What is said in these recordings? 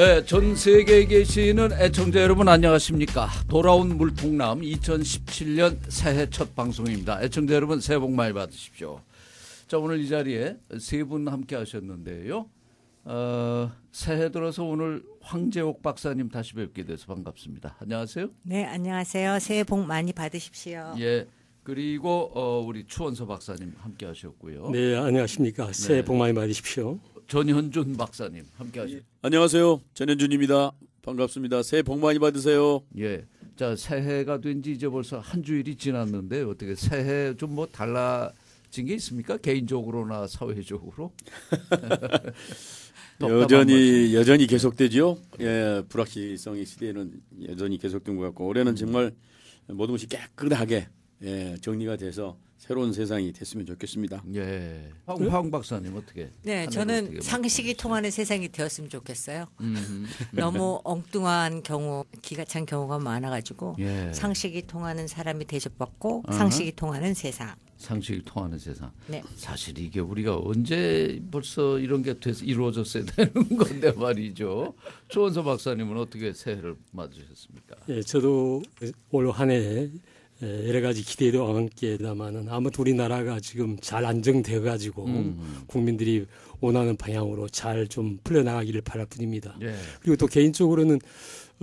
네, 전 세계에 계시는 애청자 여러분 안녕하십니까? 돌아온 물통남 2017년 새해 첫 방송입니다. 애청자 여러분 새해 복 많이 받으십시오. 자, 오늘 이 자리에 세 분 함께 하셨는데요. 어, 새해 들어서 오늘 황재옥 박사님 다시 뵙게 돼서 반갑습니다. 안녕하세요. 네, 안녕하세요. 새해 복 많이 받으십시오. 예. 그리고 어, 우리 추원서 박사님 함께 하셨고요. 네, 안녕하십니까. 새해 네. 복 많이 받으십시오. 전현준 박사님 함께 하시죠. 안녕하세요. 전현준입니다. 반갑습니다. 새해 복 많이 받으세요. 예. 자, 새해가 된지 이제 벌써 한 주일이 지났는데 어떻게 새해 좀 뭐 달라진 게 있습니까? 개인적으로나 사회적으로? 여전히 여전히 계속되죠. 예, 불확실성의 시대는 여전히 계속된 것 같고 올해는 음. 정말 모든 것이 깨끗하게 예, 정리가 돼서 새로운 세상이 됐으면 좋겠습니다. 예. 황, 박사님 어떻게? 네, 저는 어떻게 상식이 통하는 세상이 되었으면 좋겠어요. 음. 너무 엉뚱한 경우, 기가 찬 경우가 많아가지고 예. 상식이 통하는 사람이 대접받고 아 어? 상식이 통하는 세상. 상식이 통하는 세상. 네. 사실 이게 우리가 언제 벌써 이런 게 돼서 이루어졌어야 되는 건데 말이죠. 조원서 박사님은 어떻게 새해를 맞으셨습니까? 예, 저도 올 한해 예, 여러 가지 기대도 함께다마는 아무튼 우리나라가 지금 잘 안정돼 가지고 음, 음. 국민들이 원하는 방향으로 잘 좀 풀려나가기를 바랄 뿐입니다. 예. 그리고 또 개인적으로는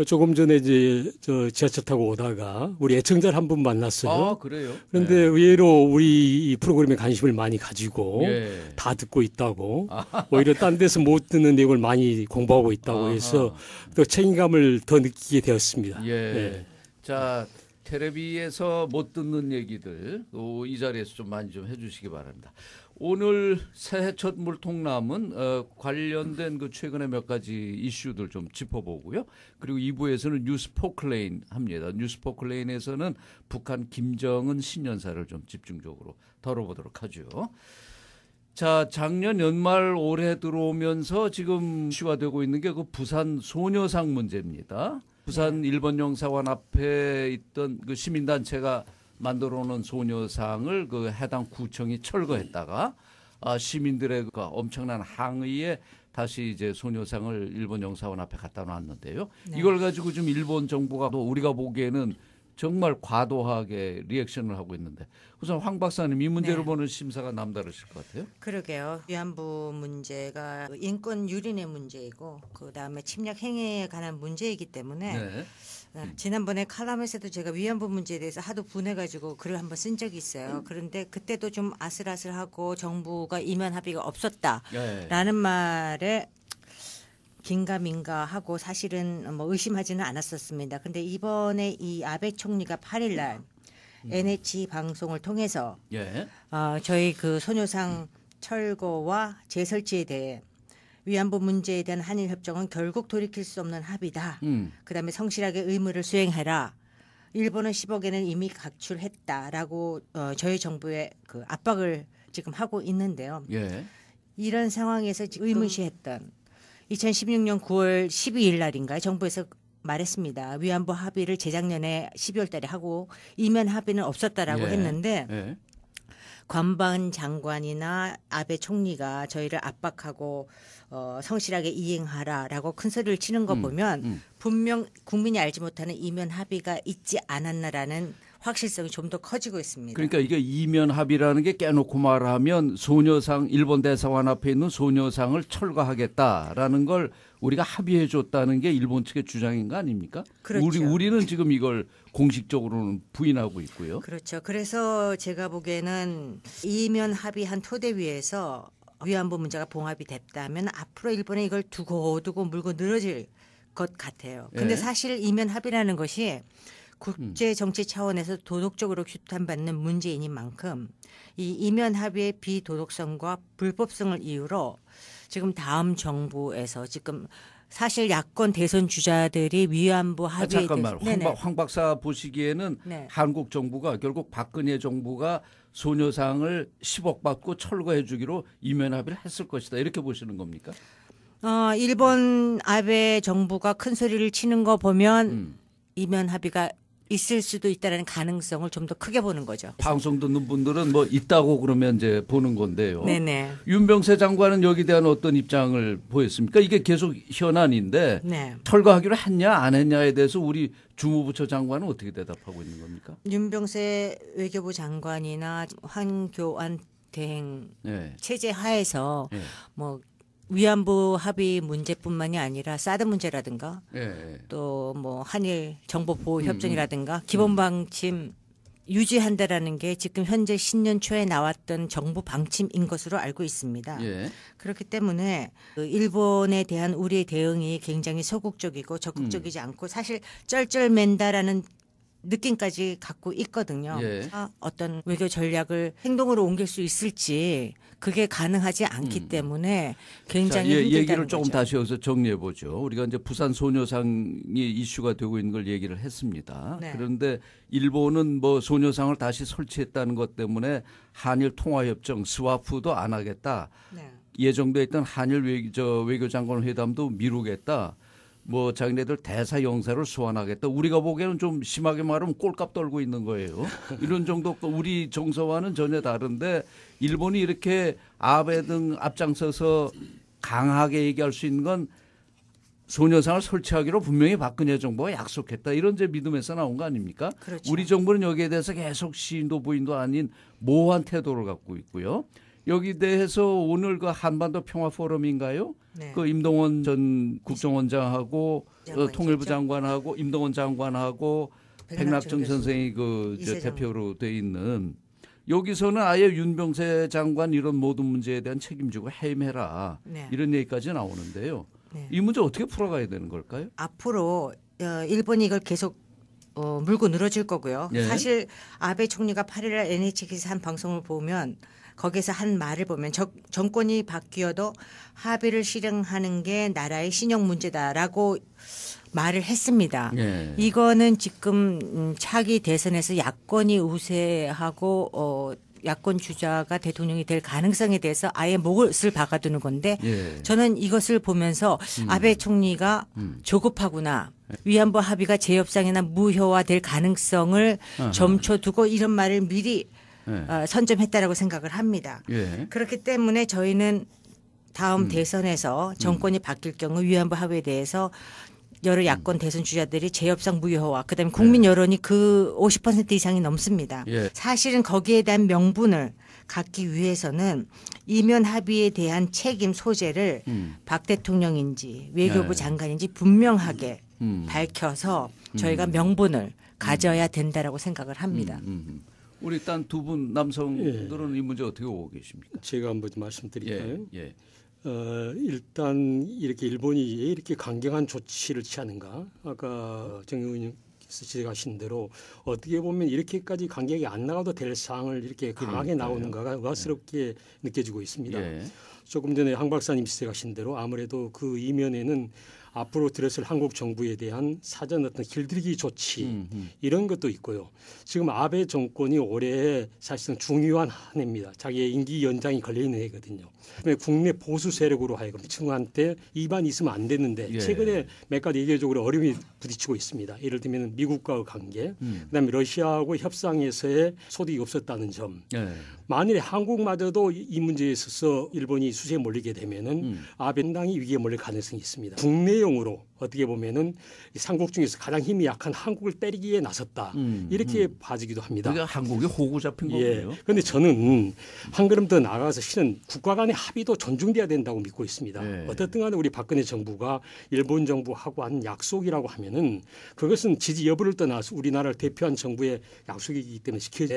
조금 전에 이제 저 지하철 타고 오다가 우리 애청자 를한 분 만났어요. 아, 그래요? 그런데 네. 의외로 우리 이 프로그램에 관심을 많이 가지고 예. 다 듣고 있다고 아하. 오히려 딴 데서 못 듣는 내용을 많이 공부하고 있다고 아하. 해서 또 책임감을 더 느끼게 되었습니다. 예. 예. 자, 테레비에서 못 듣는 얘기들 어, 이 자리에서 좀 많이 좀 해주시기 바랍니다. 오늘 새해 첫 물통남은 어, 관련된 그 최근에 몇 가지 이슈들 좀 짚어보고요. 그리고 2부에서는 뉴스 포클레인 합니다. 뉴스 포클레인에서는 북한 김정은 신년사를 좀 집중적으로 다뤄보도록 하죠. 자, 작년 연말 올해 들어오면서 지금 시화되고 있는 게 그 부산 소녀상 문제입니다. 부산 네. 일본 영사관 앞에 있던 그 시민단체가 만들어 놓은 소녀상을 그 해당 구청이 철거했다가 아, 시민들의 그 엄청난 항의에 다시 이제 소녀상을 일본 영사관 앞에 갖다 놨는데요. 네. 이걸 가지고 좀 일본 정부가 또 우리가 보기에는 정말 과도하게 리액션을 하고 있는데 우선 황 박사님 이 문제를 네. 보는 심사가 남다르실 것 같아요. 그러게요. 위안부 문제가 인권 유린의 문제이고 그 다음에 침략 행위에 관한 문제이기 때문에 네. 아, 지난번에 칼럼에서도 제가 위안부 문제에 대해서 하도 분해가지고 글을 한번 쓴 적이 있어요. 그런데 그때도 좀 아슬아슬하고 정부가 이면 합의가 없었다라는 네. 말에 긴가민가 하고 사실은 뭐 의심하지는 않았었습니다. 근데 이번에 이 아베 총리가 8일 날 음. NH 방송을 통해서 예. 어, 저희 그 소녀상 철거와 재설치에 대해 위안부 문제에 대한 한일 협정은 결국 돌이킬 수 없는 합의다. 음. 그다음에 성실하게 의무를 수행해라. 일본은 10억에는 이미 각출했다라고 어, 저희 정부의 그 압박을 지금 하고 있는데요. 예. 이런 상황에서 의문시했던 2016년 9월 12일 날인가요? 정부에서 말했습니다. 위안부 합의를 재작년에 12월 달에 하고 이면 합의는 없었다라고 예. 했는데 예. 관방 장관이나 아베 총리가 저희를 압박하고 어, 성실하게 이행하라라고 큰 소리를 치는 거 음, 보면 음. 분명 국민이 알지 못하는 이면 합의가 있지 않았나라는 확실성이 좀 더 커지고 있습니다. 그러니까 이게 이면 합의라는 게 깨놓고 말하면 소녀상 일본 대사관 앞에 있는 소녀상을 철거하겠다라는 걸 우리가 합의해 줬다는 게 일본 측의 주장인 거 아닙니까? 그렇죠. 우리 우리는 지금 이걸 공식적으로는 부인하고 있고요. 그렇죠. 그래서 제가 보기에는 이면 합의한 토대 위에서 위안부 문제가 봉합이 됐다면 앞으로 일본에 이걸 두고두고 물고 늘어질 것 같아요. 근데 네. 사실 이면 합의라는 것이 국제 음. 정치 차원에서 도덕적으로 규탄받는 문제인인 만큼 이 이면 합의의 비도덕성과 불법성을 이유로 지금 다음 정부에서 지금 사실 야권 대선 주자들이 위안부 아, 합의에 아, 잠깐만 황, 박, 황, 박사 보시기에는 네. 한국 정부가 결국 박근혜 정부가 소녀상을 10억 받고 철거해 주기로 이면 합의를 했을 것이다 이렇게 보시는 겁니까? 어, 일본 아베 정부가 큰 소리를 치는 거 보면 음. 이면 합의가 있을 수도 있다라는 가능성을 좀 더 크게 보는 거죠. 방송 듣는 분들은 뭐 있다고 그러면 이제 보는 건데요. 네네. 윤병세 장관은 여기 대한 어떤 입장을 보였습니까? 이게 계속 현안인데 네. 철거하기로 했냐 안 했냐에 대해서 우리 주무부처 장관은 어떻게 대답하고 있는 겁니까? 윤병세 외교부 장관이나 황교안 대행 네. 체제 하에서 네. 뭐 위안부 합의 문제뿐만이 아니라 사드 문제라든가 예. 예. 또뭐 한일 정보 보호 음, 협정이라든가 음, 음. 기본 방침 유지한다라는 게 지금 현재 신년 초에 나왔던 정부 방침인 것으로 알고 있습니다. 예. 그렇기 때문에 그 일본에 대한 우리의 대응이 굉장히 소극적이고 적극적이지 음. 않고 사실 쩔쩔맨다라는 느낌까지 갖고 있거든요. 예. 어떤 외교 전략을 행동으로 옮길 수 있을지 그게 가능하지 않기 음. 때문에 굉장히 자, 예, 얘기를 거죠. 조금 다시 여기서 정리해 보죠. 우리가 이제 부산 소녀상이 이슈가 되고 있는 걸 얘기를 했습니다. 네. 그런데 일본은 뭐 소녀상을 다시 설치했다는 것 때문에 한일 통화협정 스와프도 안 하겠다. 네. 예정돼 있던 한일 외교, 저 외교장관 회담도 미루겠다. 뭐 자기네들 대사 영사를 소환하겠다. 우리가 보기에는 좀 심하게 말하면 꼴값 떨고 있는 거예요. 이런 정도 그 우리 정서와는 전혀 다른데 일본이 이렇게 아베 등 앞장서서 강하게 얘기할 수 있는 건 소녀상을 설치하기로 분명히 박근혜 정부가 약속했다. 이런 제 믿음에서 나온 거 아닙니까? 그렇죠. 우리 정부는 여기에 대해서 계속 시인도 부인도 아닌 모호한 태도를 갖고 있고요. 여기 대해서 오늘 그 한반도 평화 포럼인가요? 네. 그 임동원 전 국정원장하고 어, 통일부 장관하고 임동원 장관하고 백낙정 선생이 그 대표로 돼 있는 여기서는 아예 윤병세 장관 이런 모든 문제에 대한 책임지고 해임해라 네. 이런 얘기까지 나오는데요. 네. 이 문제 어떻게 풀어가야 되는 걸까요? 앞으로 어, 일본이 이걸 계속 어, 물고 늘어질 거고요. 네. 사실 아베 총리가 8일날 NHK에서 한 방송을 보면 거기서 한 말을 보면 저, 정권이 바뀌어도 합의를 실행하는 게 나라의 신용 문제다라고 말을 했습니다. 네. 이거는 지금 음, 차기 대선에서 야권이 우세하고 어 야권 주자가 대통령이 될 가능성에 대해서 아예 목을 박아두는 건데 예. 저는 이것을 보면서 음. 아베 총리가 음. 조급하구나. 예. 위안부 합의가 재협상이나 무효화될 가능성을 아하. 점쳐두고 이런 말을 미리 네. 어, 선점했다라고 생각을 합니다. 예. 그렇기 때문에 저희는 다음 음. 대선에서 정권이 음. 바뀔 경우 위안부 합의에 대해서 여러 음. 야권 대선 주자들이 재협상 무효화 그다음에 네. 국민 네. 여론이 그 50% 이상이 넘습니다. 예. 사실은 거기에 대한 명분을 갖기 위해서는 이면 합의에 대한 책임 소재를 음. 박 대통령인지 외교부 네. 장관인지 분명하게 음. 밝혀서 저희가 음. 명분을 음. 가져야 된다라고 생각을 합니다. 음. 우리 딴 두 분 남성들은 예. 이 문제 어떻게 보고 계십니까? 제가 한번 말씀드릴까요? 예. 예. 어, 일단 이렇게 일본이 이렇게 강경한 조치를 취하는가? 아까 정 의원님께서 지적하신 대로 어떻게 보면 이렇게까지 강경이 안 나가도 될 사항을 이렇게 강하게 그 나오는가가 예. 의아스럽게 느껴지고 있습니다. 예. 조금 전에 황 박사님 지적하신 대로 아무래도 그 이면에는 앞으로 들었을 한국 정부에 대한 사전 어떤 길들이기 조치 음, 음. 이런 것도 있고요. 지금 아베 정권이 올해 사실상 중요한 한 해입니다. 자기의 임기 연장이 걸려 있는 해거든요. 국내 보수 세력으로 하여금 층한테 이반이 있으면 안 되는데 예. 최근에 몇 가지 이교적으로 어려움이 부딪히고 있습니다. 예를 들면 미국과의 관계, 음. 그다음에 러시아하고 협상에서의 소득이 없었다는 점. 예. 만일에 한국마저도 이 문제에 있어서 일본이 수세에 몰리게 되면은 음. 아벤당이 위기에 몰릴 가능성이 있습니다. 국내용으로 어떻게 보면은 삼국 중에서 가장 힘이 약한 한국을 때리기에 나섰다 음, 이렇게 음. 봐지기도 합니다. 그러니까 한국이 호구 잡힌 예. 거군요. 그런데 저는 한 걸음 더 나아가서 실은 국가 간의 합의도 존중돼야 된다고 믿고 있습니다. 예. 네. 어떻든간에 우리 박근혜 정부가 일본 정부하고 한 약속이라고 하면은 그것은 지지 여부를 떠나서 우리나라를 대표한 정부의 약속이기 때문에 지켜야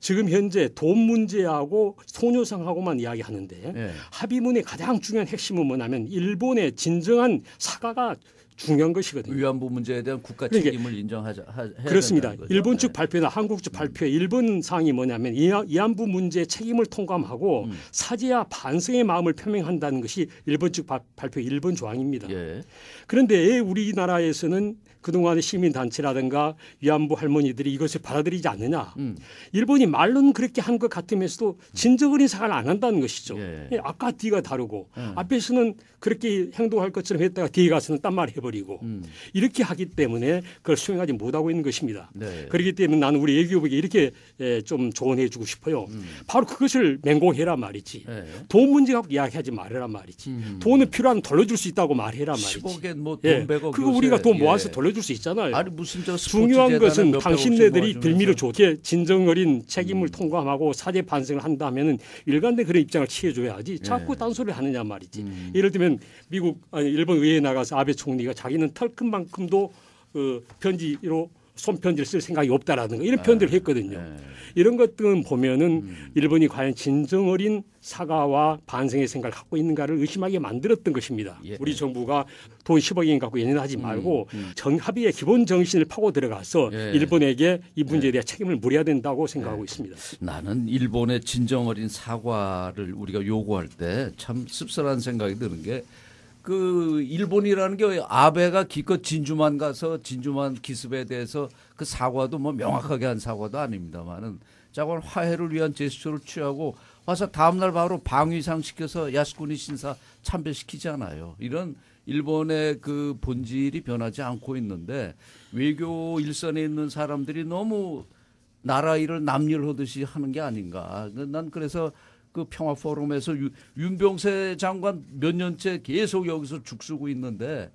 지금 현재 돈 문제하고 소녀상하고만 이야기하는데 예. 합의문의 가장 중요한 핵심은 뭐냐면 일본의 진정한 사과가 중요한 것이거든요. 위안부 문제에 대한 국가 그러니까 책임을 인정하자. 하, 그렇습니다. 일본 네. 측 발표나 한국 측 발표 음. 일본 사항이 뭐냐면 위안부 문제 책임을 통감하고 음. 사죄와 반성의 마음을 표명한다는 것이 일본 측 발표 일본 조항입니다. 예. 그런데 우리나라에서는 그동안의 시민단체라든가 위안부 할머니들이 이것을 받아들이지 않느냐. 음. 일본이 말로는 그렇게 한 것 같으면서도 진정 인사를 안 한다는 것이죠. 예. 아까 뒤가 다르고 음. 앞에서는 그렇게 행동할 것처럼 했다가 뒤에 가서는 딴 말을 해버 버리고 음. 이렇게 하기 때문에 그걸 수행하지 못하고 있는 것입니다. 네. 그렇기 때문에 나는 우리 애교부에게 이렇게 예, 좀 조언해주고 싶어요. 음. 바로 그것을 맹공해라 말이지. 네. 돈 문제가 이야기하지 말아라 말이지. 음. 돈은 필요한 돌려줄 수 있다고 말해라 말이지. 10억에 뭐돈 예. 100억 그거 우리가 돈 예. 모아서 예. 돌려줄 수 있잖아요. 아니 무슨 저 중요한 것은 당신네들이 빌미를 좋게 진정 어린 책임을 음. 통감하고 사죄 반성을 한다면 일관된 그런 입장을 취해줘야지. 자꾸 딴소리를 하느냐 말이지. 음. 예를 들면 미국 아니 일본 의회에 나가서 아베 총리가 자기는 털끝만큼도 그 어, 편지로 손편지를 쓸 생각이 없다라든가 이런 표현들을 아, 했거든요. 네. 이런 것들은 보면은 음. 일본이 과연 진정 어린 사과와 반성의 생각을 갖고 있는가를 의심하게 만들었던 것입니다. 예. 우리 정부가 돈 10억인 갖고 연연하지 음, 말고 음. 정, 합의의 기본 정신을 파고 들어가서 예. 일본에게 이 예. 문제에 대한 책임을 물어야 된다고 생각하고 있습니다. 나는 일본의 진정 어린 사과를 우리가 요구할 때 참 씁쓸한 생각이 드는 게그 일본이라는 게 아베가 기껏 진주만 가서 진주만 기습에 대해서 그 사과도 뭐 명확하게 한 사과도 아닙니다만은 자원 화해를 위한 제스처를 취하고 와서 다음날 바로 방위상 시켜서 야스쿠니 신사 참배시키잖아요. 이런 일본의 그 본질이 변하지 않고 있는데 외교 일선에 있는 사람들이 너무 나라 일을 남일 하듯이 하는 게 아닌가. 난 그래서 그 평화 포럼에서 유, 윤병세 장관 몇 년째 계속 여기서 죽쓰고 있는데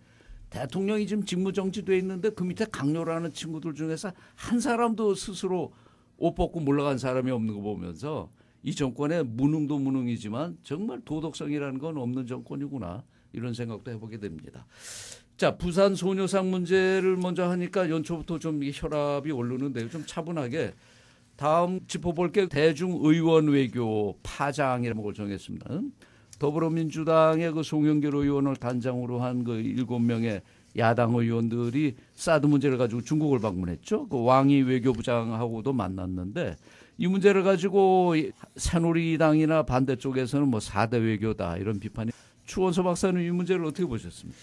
대통령이 지금 직무정지돼 있는데 그 밑에 강요라는 친구들 중에서 한 사람도 스스로 옷 벗고 몰라간 사람이 없는 거 보면서 이 정권의 무능도 무능이지만 정말 도덕성이라는 건 없는 정권이구나 이런 생각도 해보게 됩니다. 자 부산 소녀상 문제를 먼저 하니까 연초부터 좀 혈압이 오르는데좀 차분하게 다음 짚어볼 게 대중의원 외교 파장이라는 걸 정했습니다. 더불어민주당의 그 송영길 의원을 단장으로 한 그 일곱 명의 야당 의원들이 사드 문제를 가지고 중국을 방문했죠. 그 왕이 외교부장하고도 만났는데 이 문제를 가지고 새누리당이나 반대쪽에서는 뭐 사대 외교다 이런 비판이 추원서 박사는 이 문제를 어떻게 보셨습니까?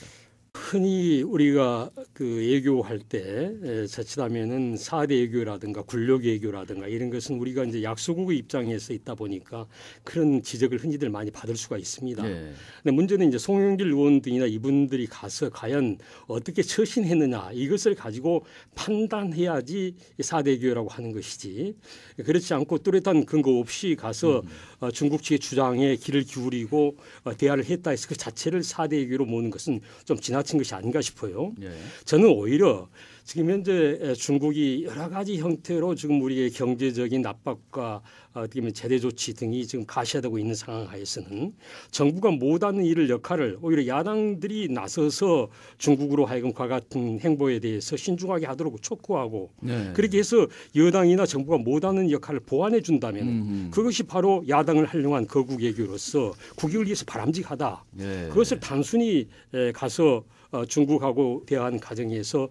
흔히 우리가 그 예교할 때 자칫하면은 사대 예교라든가 군력 예교라든가 이런 것은 우리가 이제 약소국의 입장에서 있다 보니까 그런 지적을 흔히들 많이 받을 수가 있습니다. 네. 근데 문제는 이제 송영길 의원 등이나 이분들이 가서 과연 어떻게 처신했느냐 이것을 가지고 판단해야지 사대 예교라고 하는 것이지 그렇지 않고 뚜렷한 근거 없이 가서 음. 어, 중국 측의 주장에 귀를 기울이고 어, 대화를 했다 해서 그 자체를 사대 예교로 모는 것은 좀 지나치 닥친 것이 아닌가 싶어요. 예. 저는 오히려 지금 현재 중국이 여러 가지 형태로 지금 우리의 경제적인 압박과 어떻게 보면 제대 조치 등이 지금 가시화되고 있는 상황 하에서는 정부가 못하는 일을 역할을 오히려 야당들이 나서서 중국으로 하여금 과 같은 행보에 대해서 신중하게 하도록 촉구하고 네. 그렇게 해서 여당이나 정부가 못하는 역할을 보완해 준다면 음 그것이 바로 야당을 활용한 거국 외교로서 국익을 위해서 바람직하다. 네. 그것을 단순히 가서 어, 중국하고 대화한 과정에서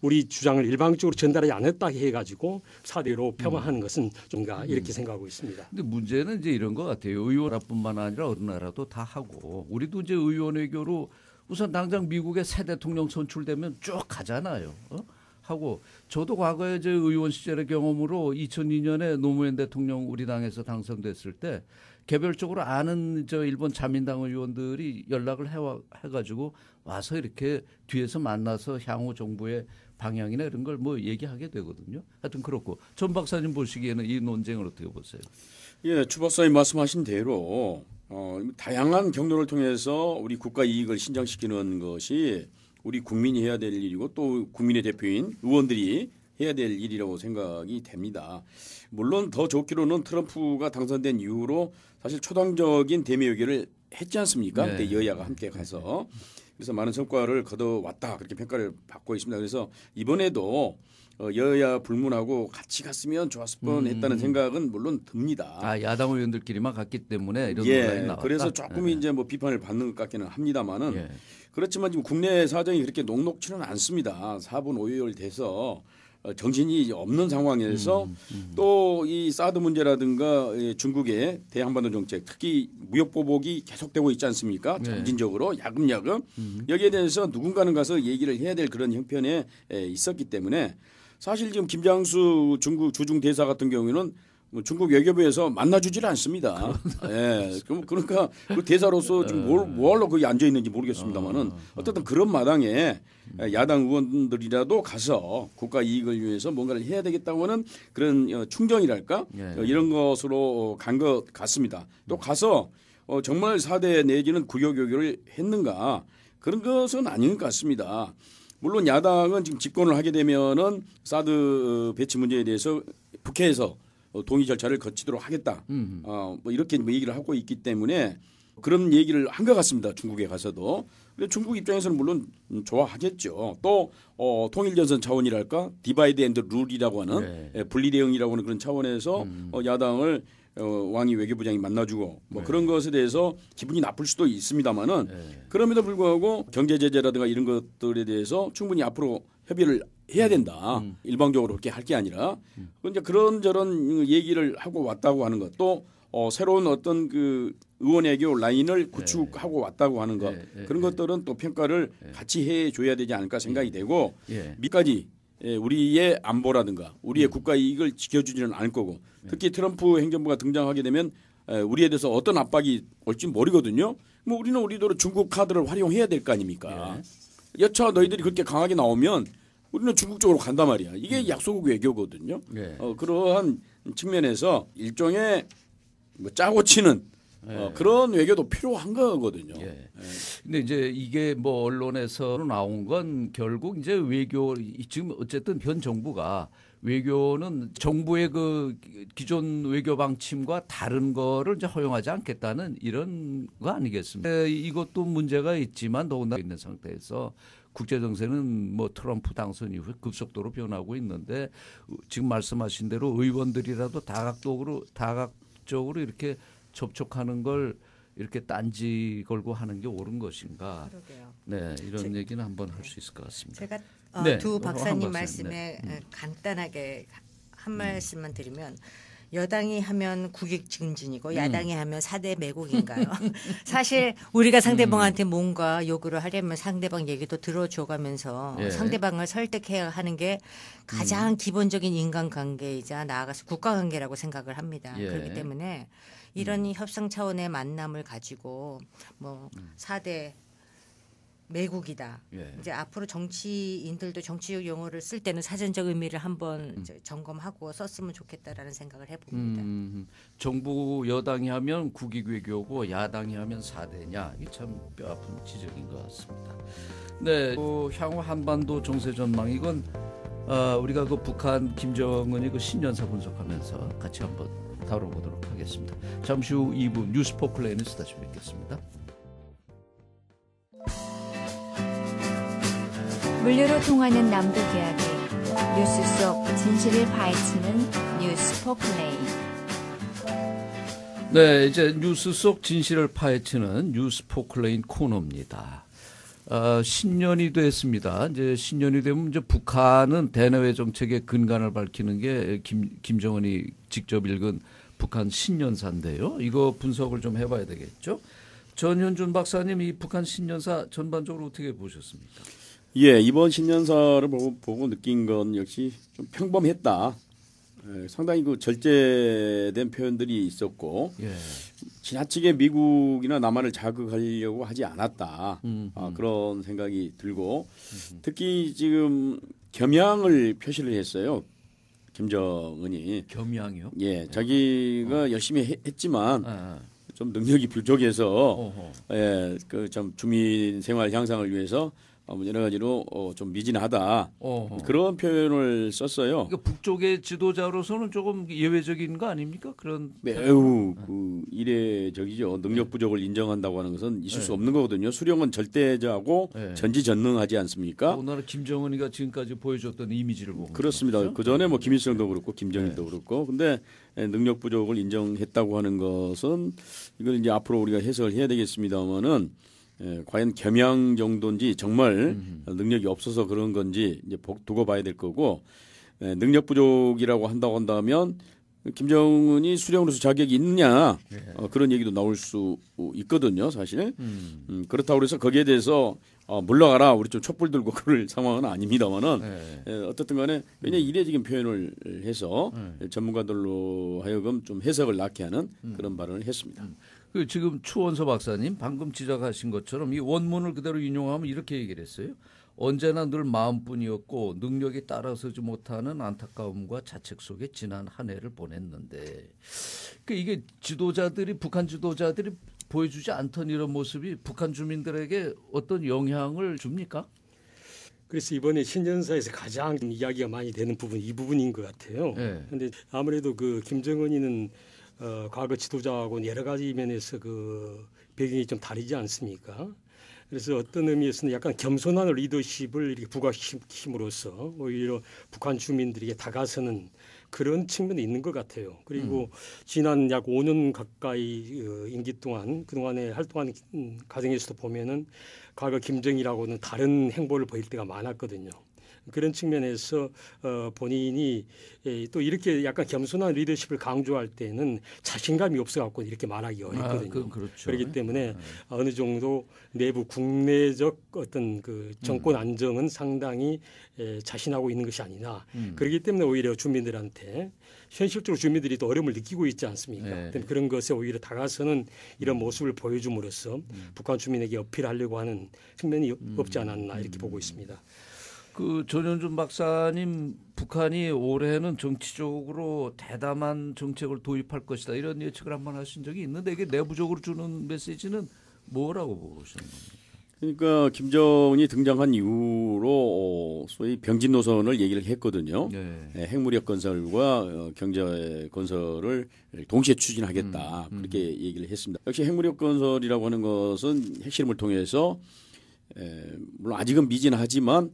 우리 주장을 일방적으로 전달하지 않았다 해가지고 사대로 음. 폄하하는 것은 좀가 음. 이렇게 생각하고 있습니다. 근데 문제는 이제 이런 것 같아요. 의원뿐만 아니라 어느 나라도 다 하고 우리도 이제 의원외교로 우선 당장 미국의 새 대통령 선출되면 쭉 가잖아요. 어? 하고 저도 과거에 이제 의원 시절의 경험으로 2002년에 노무현 대통령 우리 당에서 당선됐을 때 개별적으로 아는 저 일본 자민당 의원들이 연락을 해와 해가지고 와서 이렇게 뒤에서 만나서 향후 정부의 방향이나 이런 걸 뭐 얘기하게 되거든요. 하여튼 그렇고 전 박사님 보시기에는 이 논쟁을 어떻게 보세요? 예, 주 박사님 말씀하신 대로 어, 다양한 경로를 통해서 우리 국가 이익을 신장시키는 것이 우리 국민이 해야 될 일이고 또 국민의 대표인 의원들이 해야 될 일이라고 생각이 됩니다. 물론 더 좋기로는 트럼프가 당선된 이후로 사실 초당적인 대미 외교를 했지 않습니까? 네. 그때 여야가 함께 가서 그래서 많은 성과를 거둬왔다 그렇게 평가를 받고 있습니다. 그래서 이번에도 어, 여야 불문하고 같이 갔으면 좋았을 뻔했다는 음. 생각은 물론 듭니다. 아 야당 의원들끼리만 갔기 때문에 이런 예, 논란이 나왔다. 그래서 조금 네. 이제 뭐 비판을 받는 것 같기는 합니다만은 예. 그렇지만 지금 국내 사정이 그렇게 녹록치는 않습니다. 4분 5개월 돼서 어, 정신이 없는 상황에서 음, 음. 또이 사드 문제라든가 예, 중국의 대한반도 정책 특히 무역 보복이 계속되고 있지 않습니까? 네. 점진적으로 야금야금 음. 여기에 대해서 누군가는 가서 얘기를 해야 될 그런 형편에 예, 있었기 때문에 사실 지금 김장수 중국 주중 대사 같은 경우에는 뭐 중국 외교부에서 만나주질 않습니다. 예. 그럼 그러니까 그 대사로서 지금 뭘, 뭘로 어. 거기 앉아 있는지 모르겠습니다만은 어쨌든 어. 그런 마당에 야당 의원들이라도 가서 국가 이익을 위해서 뭔가를 해야 되겠다고 하는 그런 어, 충정이랄까 예, 예. 이런 것으로 간 것 같습니다. 또 음. 가서 정말 사대 내지는 구역 교교를 했는가 그런 것은 아닌 것 같습니다. 물론 야당은 지금 집권을 하게 되면은 사드 배치 문제에 대해서 북해에서 어, 동의 절차를 거치도록 하겠다. 음. 어, 뭐 이렇게 뭐 얘기를 하고 있기 때문에 그런 얘기를 한 것 같습니다. 중국에 가서도. 근데 중국 입장에서는 물론 좋아하겠죠. 또 어, 통일전선 차원이랄까 디바이드 앤드 룰이라고 하는 네. 예, 분리 대응이라고 하는 그런 차원에서 음. 어, 야당을 어, 왕이 외교부장이 만나주고 뭐 네. 그런 것에 대해서 기분이 나쁠 수도 있습니다만은 네. 그럼에도 불구하고 경제 제재라든가 이런 것들에 대해서 충분히 앞으로 협의를 해야 음. 된다. 음. 일방적으로 그렇게 할 게 아니라 음. 이제 그런 저런 얘기를 하고 왔다고 하는 것도 어, 새로운 어떤 그 의원외교 라인을 네. 구축하고 네. 왔다고 하는 것 네. 네 그런 네. 것들은 또 평가를 같이 해줘야 되지 않을까 생각이 예. 되고 예. 밑까지 예, 우리의 안보라든가 우리의 음. 국가 이익을 지켜주지는 않을 거고 특히 트럼프 행정부가 등장하게 되면 우리에 대해서 어떤 압박이 올지 모르거든요. 뭐 우리는 우리도로 중국 카드를 활용해야 될 거 아닙니까? 여차 너희들이 그렇게 강하게 나오면 우리는 중국 쪽으로 간단 말이야. 이게 음. 약소국 외교거든요. 네. 어, 그러한 측면에서 일종의 뭐 짜고 치는 네. 어, 예. 그런 외교도 필요한 거거든요. 예. 네. 근데 이제 이게 뭐 언론에서 나온 건 결국 이제 외교 지금 어쨌든 현 정부가 외교는 정부의 그 기존 외교 방침과 다른 거를 이제 허용하지 않겠다는 이런 거 아니겠습니까? 이것도 문제가 있지만 더군다나 있는 상태에서 국제 정세는 뭐 트럼프 당선 이후에 급속도로 변하고 있는데 지금 말씀하신 대로 의원들이라도 다각적으로 다각적으로 이렇게 접촉하는 걸 이렇게 딴지 걸고 하는 게 옳은 것인가? 그러게요. 네, 이런 제, 얘기는 한번 할수 네. 있을 것 같습니다. 제가 어, 네, 두 박사님 어, 말씀에 네. 음. 간단하게 한 음. 말씀만 드리면 여당이 하면 국익 증진이고 음. 야당이 하면 사대 매국인가요? 사실 우리가 상대방한테 음. 뭔가 요구를 하려면 상대방 얘기도 들어줘가면서 예. 상대방을 설득해야 하는 게 가장 음. 기본적인 인간관계이자 나아가서 국가관계라고 생각을 합니다. 예. 그렇기 때문에 이런 협상 차원의 만남을 가지고 뭐 사대 매국이다. 예. 이제 앞으로 정치인들도 정치적 용어를 쓸 때는 사전적 의미를 한번 음. 점검하고 썼으면 좋겠다라는 생각을 해봅니다. 음, 음, 음, 정부 여당이 하면 국익 외교고 야당이 하면 사대냐 이참 뼈아픈 지적인 것 같습니다. 네, 그 향후 한반도 정세 전망 이건 어, 우리가 그 북한 김정은이 그 신년사 분석하면서 같이 한번 다뤄보도록 하겠습니다. 잠시 후 2부 뉴스포 플레인에서 다시 뵙겠습니다. 물류로 통하는 남북계약이 뉴스 속 진실을 파헤치는 뉴스 포플레이. 네, 이제 뉴스 속 진실을 파헤치는 뉴스 포클레인 코너입니다. 어, 신년이 됐습니다. 이제 신년이 되면 이제 북한은 대내외 정책의 근간을 밝히는 게 김, 김정은이 직접 읽은 북한 신년사인데요. 이거 분석을 좀 해봐야 되겠죠. 전현준 박사님, 이 북한 신년사 전반적으로 어떻게 보셨습니까? 예, 이번 신년사를 보고, 보고 느낀 건 역시 좀 평범했다. 예, 상당히 그 절제된 표현들이 있었고 예. 지나치게 미국이나 남한을 자극하려고 하지 않았다 음, 아, 음. 그런 생각이 들고 음, 특히 지금 겸양을 표시를 했어요 김정은이 겸양이요? 예, 예. 자기가 어. 열심히 해, 했지만 아. 좀 능력이 부족해서 예, 그 좀 주민 생활 향상을 위해서 어, 뭐 여러 가지로 어, 좀 미진하다 어허. 그런 표현을 썼어요. 그러니까 북쪽의 지도자로서는 조금 예외적인 거 아닙니까? 그런 매우 네, 그 이례적이죠. 능력 부족을 인정한다고 하는 것은 있을 네. 수 없는 거거든요. 수령은 절대자고 네. 전지전능하지 않습니까? 그 오늘은 김정은이가 지금까지 보여줬던 이미지를 보고 그렇습니다. 그렇죠? 그 전에 뭐 네. 김일성도 그렇고 네. 김정일도 그렇고 근데 예, 능력 부족을 인정했다고 하는 것은 이건 이제 앞으로 우리가 해석을 해야 되겠습니다만은. 예, 과연 겸양 정도인지 정말 능력이 없어서 그런 건지 이제 두고 봐야 될 거고 에, 예, 능력 부족이라고 한다고 한다면 김정은이 수령으로서 자격이 있느냐 예. 어, 그런 얘기도 나올 수 있거든요 사실 음. 음, 그렇다고 해서 거기에 대해서 어, 물러가라 우리 좀 촛불 들고 그럴 상황은 아닙니다만은 에, 네. 예, 어떻든 간에 굉장히 음. 이례적인 표현을 해서 네. 전문가들로 하여금 좀 해석을 낳게 하는 음. 그런 발언을 했습니다. 음. 그 지금 추원서 박사님 방금 지적하신 것처럼 이 원문을 그대로 인용하면 이렇게 얘기를 했어요. 언제나 늘 마음뿐이었고 능력이 따라서지 못하는 안타까움과 자책 속에 지난 한 해를 보냈는데 그 이게 지도자들이 북한 지도자들이 보여주지 않던 이런 모습이 북한 주민들에게 어떤 영향을 줍니까? 그래서 이번에 신년사에서 가장 이야기가 많이 되는 부분 이 부분인 것 같아요. 그런데 네. 아무래도 그 김정은이는 어, 과거 지도자하고는 여러 가지 면에서 그 배경이 좀 다르지 않습니까? 그래서 어떤 의미에서는 약간 겸손한 리더십을 이렇게 부각시킴으로써 오히려 북한 주민들에게 다가서는 그런 측면이 있는 것 같아요. 그리고 음. 지난 약 5년 가까이 어, 임기 동안 그동안에 활동하는 음, 과정에서도 보면은 과거 김정일하고는 다른 행보를 보일 때가 많았거든요. 그런 측면에서 어, 본인이 에, 예, 또 이렇게 약간 겸손한 리더십을 강조할 때는 자신감이 없어 갖고 이렇게 말하기 아, 어렵거든요. 아, 그렇죠. 그렇기 때문에 네. 어느 정도 내부 국내적 어떤 그 정권 음. 안정은 상당히 에, 예, 자신하고 있는 것이 아니냐. 음. 그렇기 때문에 오히려 주민들한테 현실적으로 주민들이 또 어려움을 느끼고 있지 않습니까? 네. 그런 것에 오히려 다가서는 이런 음. 모습을 보여줌으로써 음. 북한 주민에게 어필하려고 하는 측면이 음. 없지 않았나 이렇게 보고 있습니다. 그 전현준 박사님 북한이 올해는 정치적으로 대담한 정책을 도입할 것이다 이런 예측을 한번 하신 적이 있는데 이게 내부적으로 주는 메시지는 뭐라고 보시는 겁니까? 그러니까 김정이 은 등장한 이후로 어, 소위 병진 노선을 얘기를 했거든요. 네. 예, 핵무력 건설과 어, 경제 건설을 동시에 추진하겠다 음, 음. 그렇게 얘기를 했습니다. 역시 핵무력 건설이라고 하는 것은 핵실험을 통해서 예, 물론 아직은 미진하지만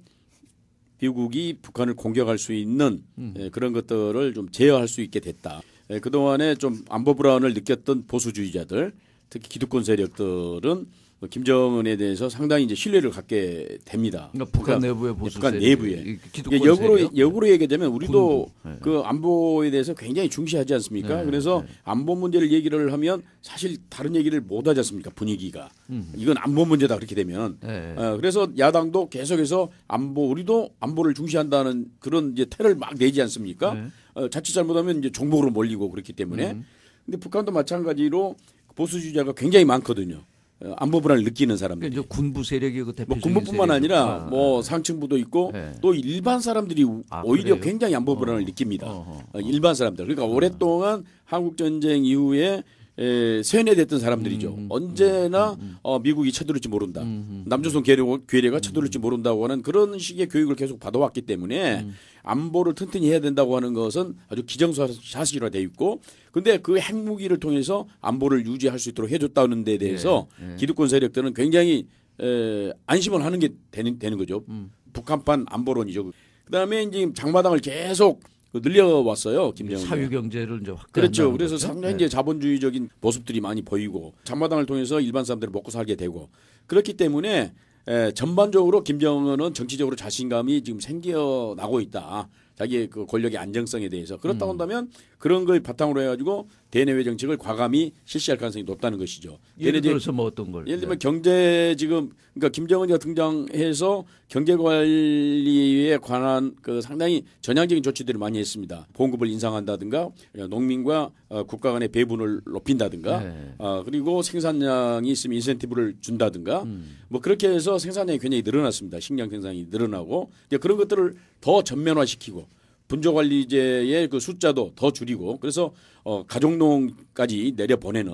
미국이 북한을 공격할 수 있는 음. 그런 것들을 좀 제어할 수 있게 됐다. 예, 그동안에 좀 안보 불안을 느꼈던 보수주의자들 특히 기득권 세력들은 뭐 김정은에 대해서 상당히 이제 신뢰를 갖게 됩니다. 그러니까 북한 그러니까 내부의 보수 북한 내부에 그러니 역으로 세력? 역으로 얘기하자면 우리도 군그 네. 안보에 대해서 굉장히 중시하지 않습니까? 네, 그래서 네. 안보 문제를 얘기를 하면 사실 다른 얘기를 못 하지 않습니까? 분위기가 음. 이건 안보 문제다 그렇게 되면 네, 네. 어, 그래서 야당도 계속해서 안보 우리도 안보를 중시한다는 그런 이제 태를 막 내지 않습니까? 네. 어, 자칫 잘못하면 이제 종목으로 몰리고 그렇기 때문에 음. 근데 북한도 마찬가지로 보수주의자가 굉장히 많거든요. 어, 안보 불안을 느끼는 사람들. 그러니까 군부 세력이 그 대표. 뭐 군부뿐만 아니라 아, 뭐 아. 상층부도 있고 네. 또 일반 사람들이 아, 오히려 그래요? 굉장히 안보 불안을 어. 느낍니다. 어, 어, 일반 사람들. 그러니까 어. 오랫동안 한국 전쟁 이후에 에, 세뇌됐던 사람들이죠. 음, 음 언제나 음, 음, 음, 어, 미국이 쳐들을지 모른다. 음, 남조선 괴뢰가, 괴뢰가 쳐들을지 모른다고 하는 그런 식의 교육을 계속 받아왔기 때문에 안보를 튼튼히 해야 된다고 하는 것은 아주 기정사실화돼 있고 근데 그 핵무기를 통해서 안보를 유지할 수 있도록 해줬다는 데 대해서 예, 예. 기득권 세력들은 굉장히 에, 안심을 하는 게 되는, 되는 거죠. 음. 북한판 안보론이죠. 그다음에 이제 장마당을 계속 그 늘려왔어요. 김정은 사유 경제를 이제 확대 그렇죠. 그래서 상당히 네. 예. 제 자본주의적인 모습들이 많이 보이고 장마당을 통해서 일반 사람들이 먹고 살게 되고 그렇기 때문에 에, 전반적으로 김정은은 정치적으로 자신감이 지금 생겨나고 있다. 자기의 그 권력의 안정성에 대해서 그렇다고 음. 한다면 그런 걸 바탕으로 해가지고 대내외 정책을 과감히 실시할 가능성이 높다는 것이죠. 예를 들어서 뭐 어떤 걸? 예를 들면 네. 경제 지금 그러니까 김정은이가 등장해서 경제 관리에 관한 그 상당히 전향적인 조치들을 많이 했습니다. 봉급을 인상한다든가 농민과 어, 국가 간의 배분을 높인다든가 네. 어, 그리고 생산량이 있으면 인센티브를 준다든가 음. 뭐 그렇게 해서 생산량이 굉장히 늘어났습니다. 식량 생산이 늘어나고 그런 것들을 더 전면화시키고 분조관리제의 그 숫자도 더 줄이고 그래서 어, 가정농까지 내려보내는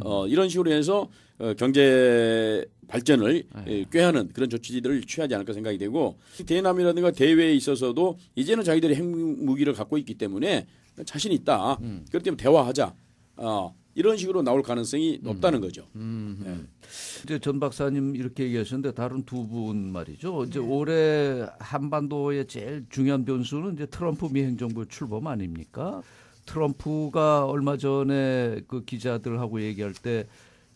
어, 음. 이런 식으로 해서 어, 경제 발전을 예, 네. 꾀하는 그런 조치들을 취하지 않을까 생각이 되고 대남이라든가 대외에 있어서도 이제는 자기들이 핵무기를 갖고 있기 때문에 자신 있다. 음. 그렇기 때문에 대화하자. 어, 이런 식으로 나올 가능성이 높다는 음. 거죠. 음, 음. 네. 이제 전 박사님 이렇게 얘기하셨는데 다른 두 분 말이죠. 이제 네. 올해 한반도의 제일 중요한 변수는 이제 트럼프 미 행정부 출범 아닙니까? 트럼프가 얼마 전에 그 기자들하고 얘기할 때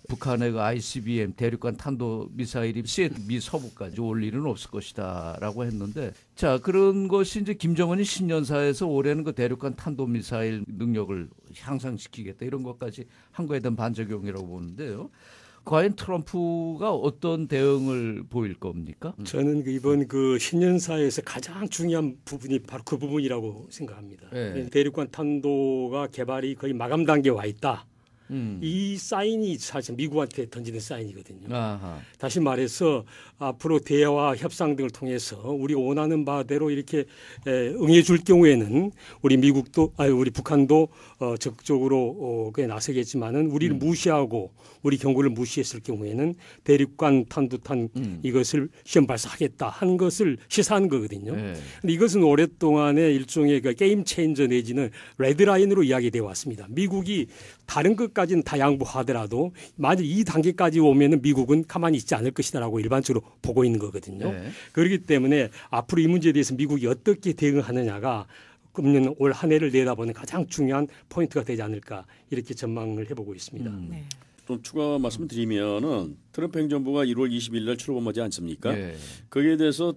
북한의 그 ICBM 대륙간 탄도 미사일이 미 서부까지 올 일은 없을 것이다라고 했는데 자 그런 것이 이제 김정은이 신년사에서 올해는 그 대륙간 탄도 미사일 능력을 향상시키겠다 이런 것까지 한 거에 대한 반작용이라고 보는데요. 과연 트럼프가 어떤 대응을 보일 겁니까? 음. 저는 그 이번 그 신년사에서 가장 중요한 부분이 바로 그 부분이라고 생각합니다. 네. 대륙간 탄도가 개발이 거의 마감 단계에 와 있다. 음. 이 사인이 사실 미국한테 던지는 사인이거든요. 아하. 다시 말해서 앞으로 대화와 협상 등을 통해서 우리 원하는 바대로 이렇게 에, 응해줄 경우에는 우리 미국도 아니 우리 북한도 어, 적극적으로 어, 그에 나서겠지만은 우리를 음. 무시하고 우리 경고를 무시했을 경우에는 대륙간 탄두탄 음. 이것을 시험 발사하겠다 한 것을 시사한 거거든요. 네. 근데 이것은 오랫동안의 일종의 그 게임 체인저 내지는 레드라인으로 이야기되어 왔습니다. 미국이 다른 것 단계까지는 다 양보하더라도 만약 이 단계까지 오면은 미국은 가만히 있지 않을 것이다라고 일반적으로 보고 있는 거거든요. 네. 그렇기 때문에 앞으로 이 문제에 대해서 미국이 어떻게 대응하느냐가 금년 올한 해를 내다보는 가장 중요한 포인트가 되지 않을까 이렇게 전망을 해보고 있습니다. 음. 네. 좀 추가 말씀드리면은 트럼프 행정부가 1월 20일 날 출범하지 않습니까? 네. 거기에 대해서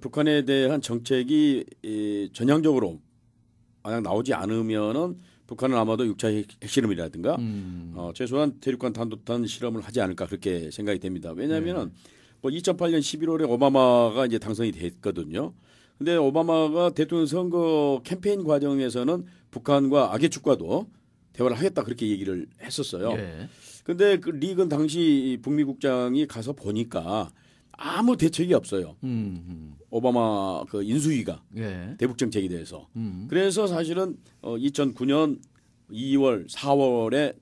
북한에 대한 정책이 전향적으로 만약 나오지 않으면은 북한은 아마도 6차 핵실험이라든가 음. 어, 최소한 대륙간 탄도탄 실험을 하지 않을까 그렇게 생각이 됩니다. 왜냐하면 네. 뭐 2008년 11월에 오바마가 이제 당선이 됐거든요. 근데 오바마가 대통령 선거 캠페인 과정에서는 북한과 악의 축과도 대화를 하겠다 그렇게 얘기를 했었어요. 예. 근데 그 리건 당시 북미 국장이 가서 보니까 아무 대책이 없어요. 음흠. 음. 오바마 그 인수위가 예. 대북 정책에 대해서. 음 그래서 사실은 어 2009년 2월 4월에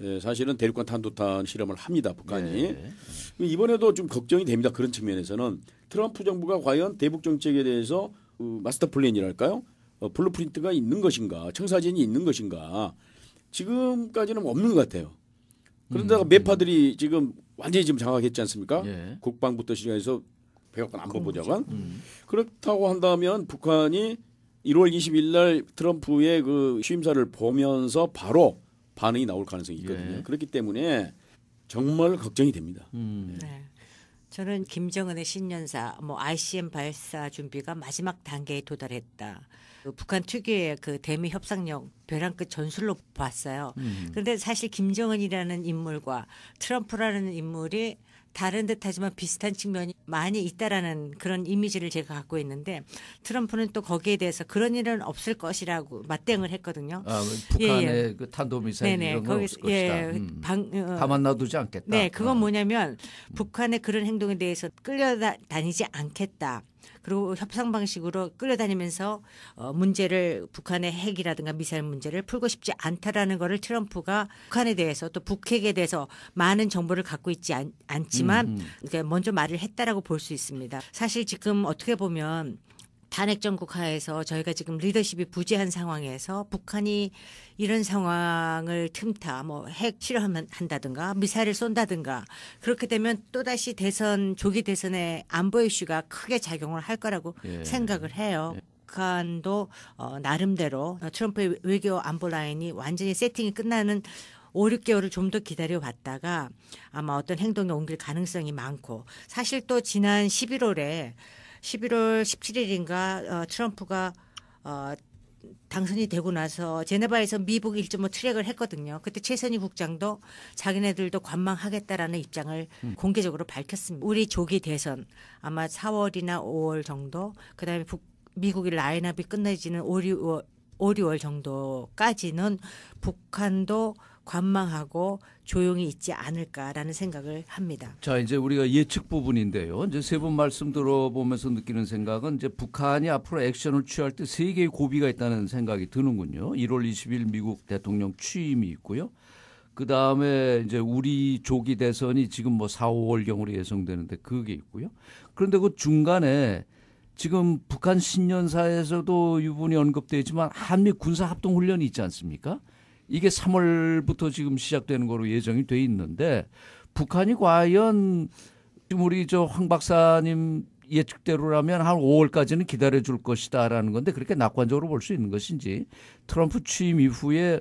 예, 사실은 대륙간 탄도탄 실험을 합니다 북한이 예. 음, 이번에도 좀 걱정이 됩니다 그런 측면에서는 트럼프 정부가 과연 대북 정책에 대해서 어, 마스터 플랜이랄까요 어, 블루프린트가 있는 것인가 청사진이 있는 것인가 지금까지는 없는 것 같아요 그런데가 음, 메파들이 지금 완전히 지금 장악했지 않습니까? 예. 국방부터 시작해서 백악관 안보보좌관 음. 그렇다고 한다면 북한이 1월 20일 날 트럼프의 그취사를 보면서 바로 반응이 나올 가능성이 있거든요. 예. 그렇기 때문에 정말 걱정이 됩니다. 음. 네. 네. 저는 김정은의 신년사, 뭐 ICM 발사 준비가 마지막 단계에 도달했다. 그 북한 특유의 그 대미 협상력 벼랑 끝 전술로 봤어요. 음. 그런데 사실 김정은이라는 인물과 트럼프라는 인물이 다른 듯하지만 비슷한 측면이 많이 있다라는 그런 이미지를 제가 갖고 있는데 트럼프는 또 거기에 대해서 그런 일은 없을 것이라고 맞대응을 했거든요. 아, 예, 북한의 예, 예. 그 탄도미사일 네네, 이런 거 없을 것이다. 예, 음. 어, 가만 놔두지 않겠다. 네, 그건 어. 뭐냐면 음. 북한의 그런 행동에 대해서 끌려다니지 않겠다. 그리고 협상 방식으로 끌려다니면서 어, 문제를 북한의 핵이라든가 미사일 문제를 풀고 싶지 않다라는 거를 트럼프가 북한에 대해서 또 북핵에 대해서 많은 정보를 갖고 있지 않, 지만 음, 음. 먼저 말을 했다라고 볼 수 있습니다. 사실 지금 어떻게 보면 단핵 정국 하에서 저희가 지금 리더십이 부재한 상황에서 북한이 이런 상황을 틈타 뭐 핵 실험한다든가 미사일을 쏜다든가 그렇게 되면 또다시 대선 조기 대선에 안보 이슈가 크게 작용을 할 거라고 예. 생각을 해요. 예. 북한도 어, 나름대로 트럼프의 외교 안보 라인이 완전히 세팅이 끝나는 5, 6개월을 좀 더 기다려 봤다가 아마 어떤 행동에 옮길 가능성이 많고 사실 또 지난 11월에 11월 17일인가 어, 트럼프가 어, 당선이 되고 나서 제네바에서 미국 1.5 트랙을 했거든요. 그때 최선희 국장도 자기네들도 관망하겠다라는 입장을 음. 공개적으로 밝혔습니다. 우리 조기 대선 아마 4월이나 5월 정도 그다음에 북, 미국의 라인업이 끝내지는 5, 6월, 5, 6월 정도까지는 북한도 관망하고 조용히 있지 않을까라는 생각을 합니다. 자, 이제 우리가 예측 부분인데요. 이제 세분 말씀 들어보면서 느끼는 생각은 이제 북한이 앞으로 액션을 취할 때 세 개의 고비가 있다는 생각이 드는군요. 1월 20일 미국 대통령 취임이 있고요. 그 다음에 이제 우리 조기 대선이 지금 뭐 4, 5월경으로 예상되는데 그게 있고요. 그런데 그 중간에 지금 북한 신년사에서도 유분이 언급되지만 한미 군사합동훈련이 있지 않습니까? 이게 3월부터 지금 시작되는 거로 예정이 돼 있는데 북한이 과연 지금 우리 저 황 박사님 예측대로라면 한 5월까지는 기다려 줄 것이다라는 건데 그렇게 낙관적으로 볼 수 있는 것인지 트럼프 취임 이후에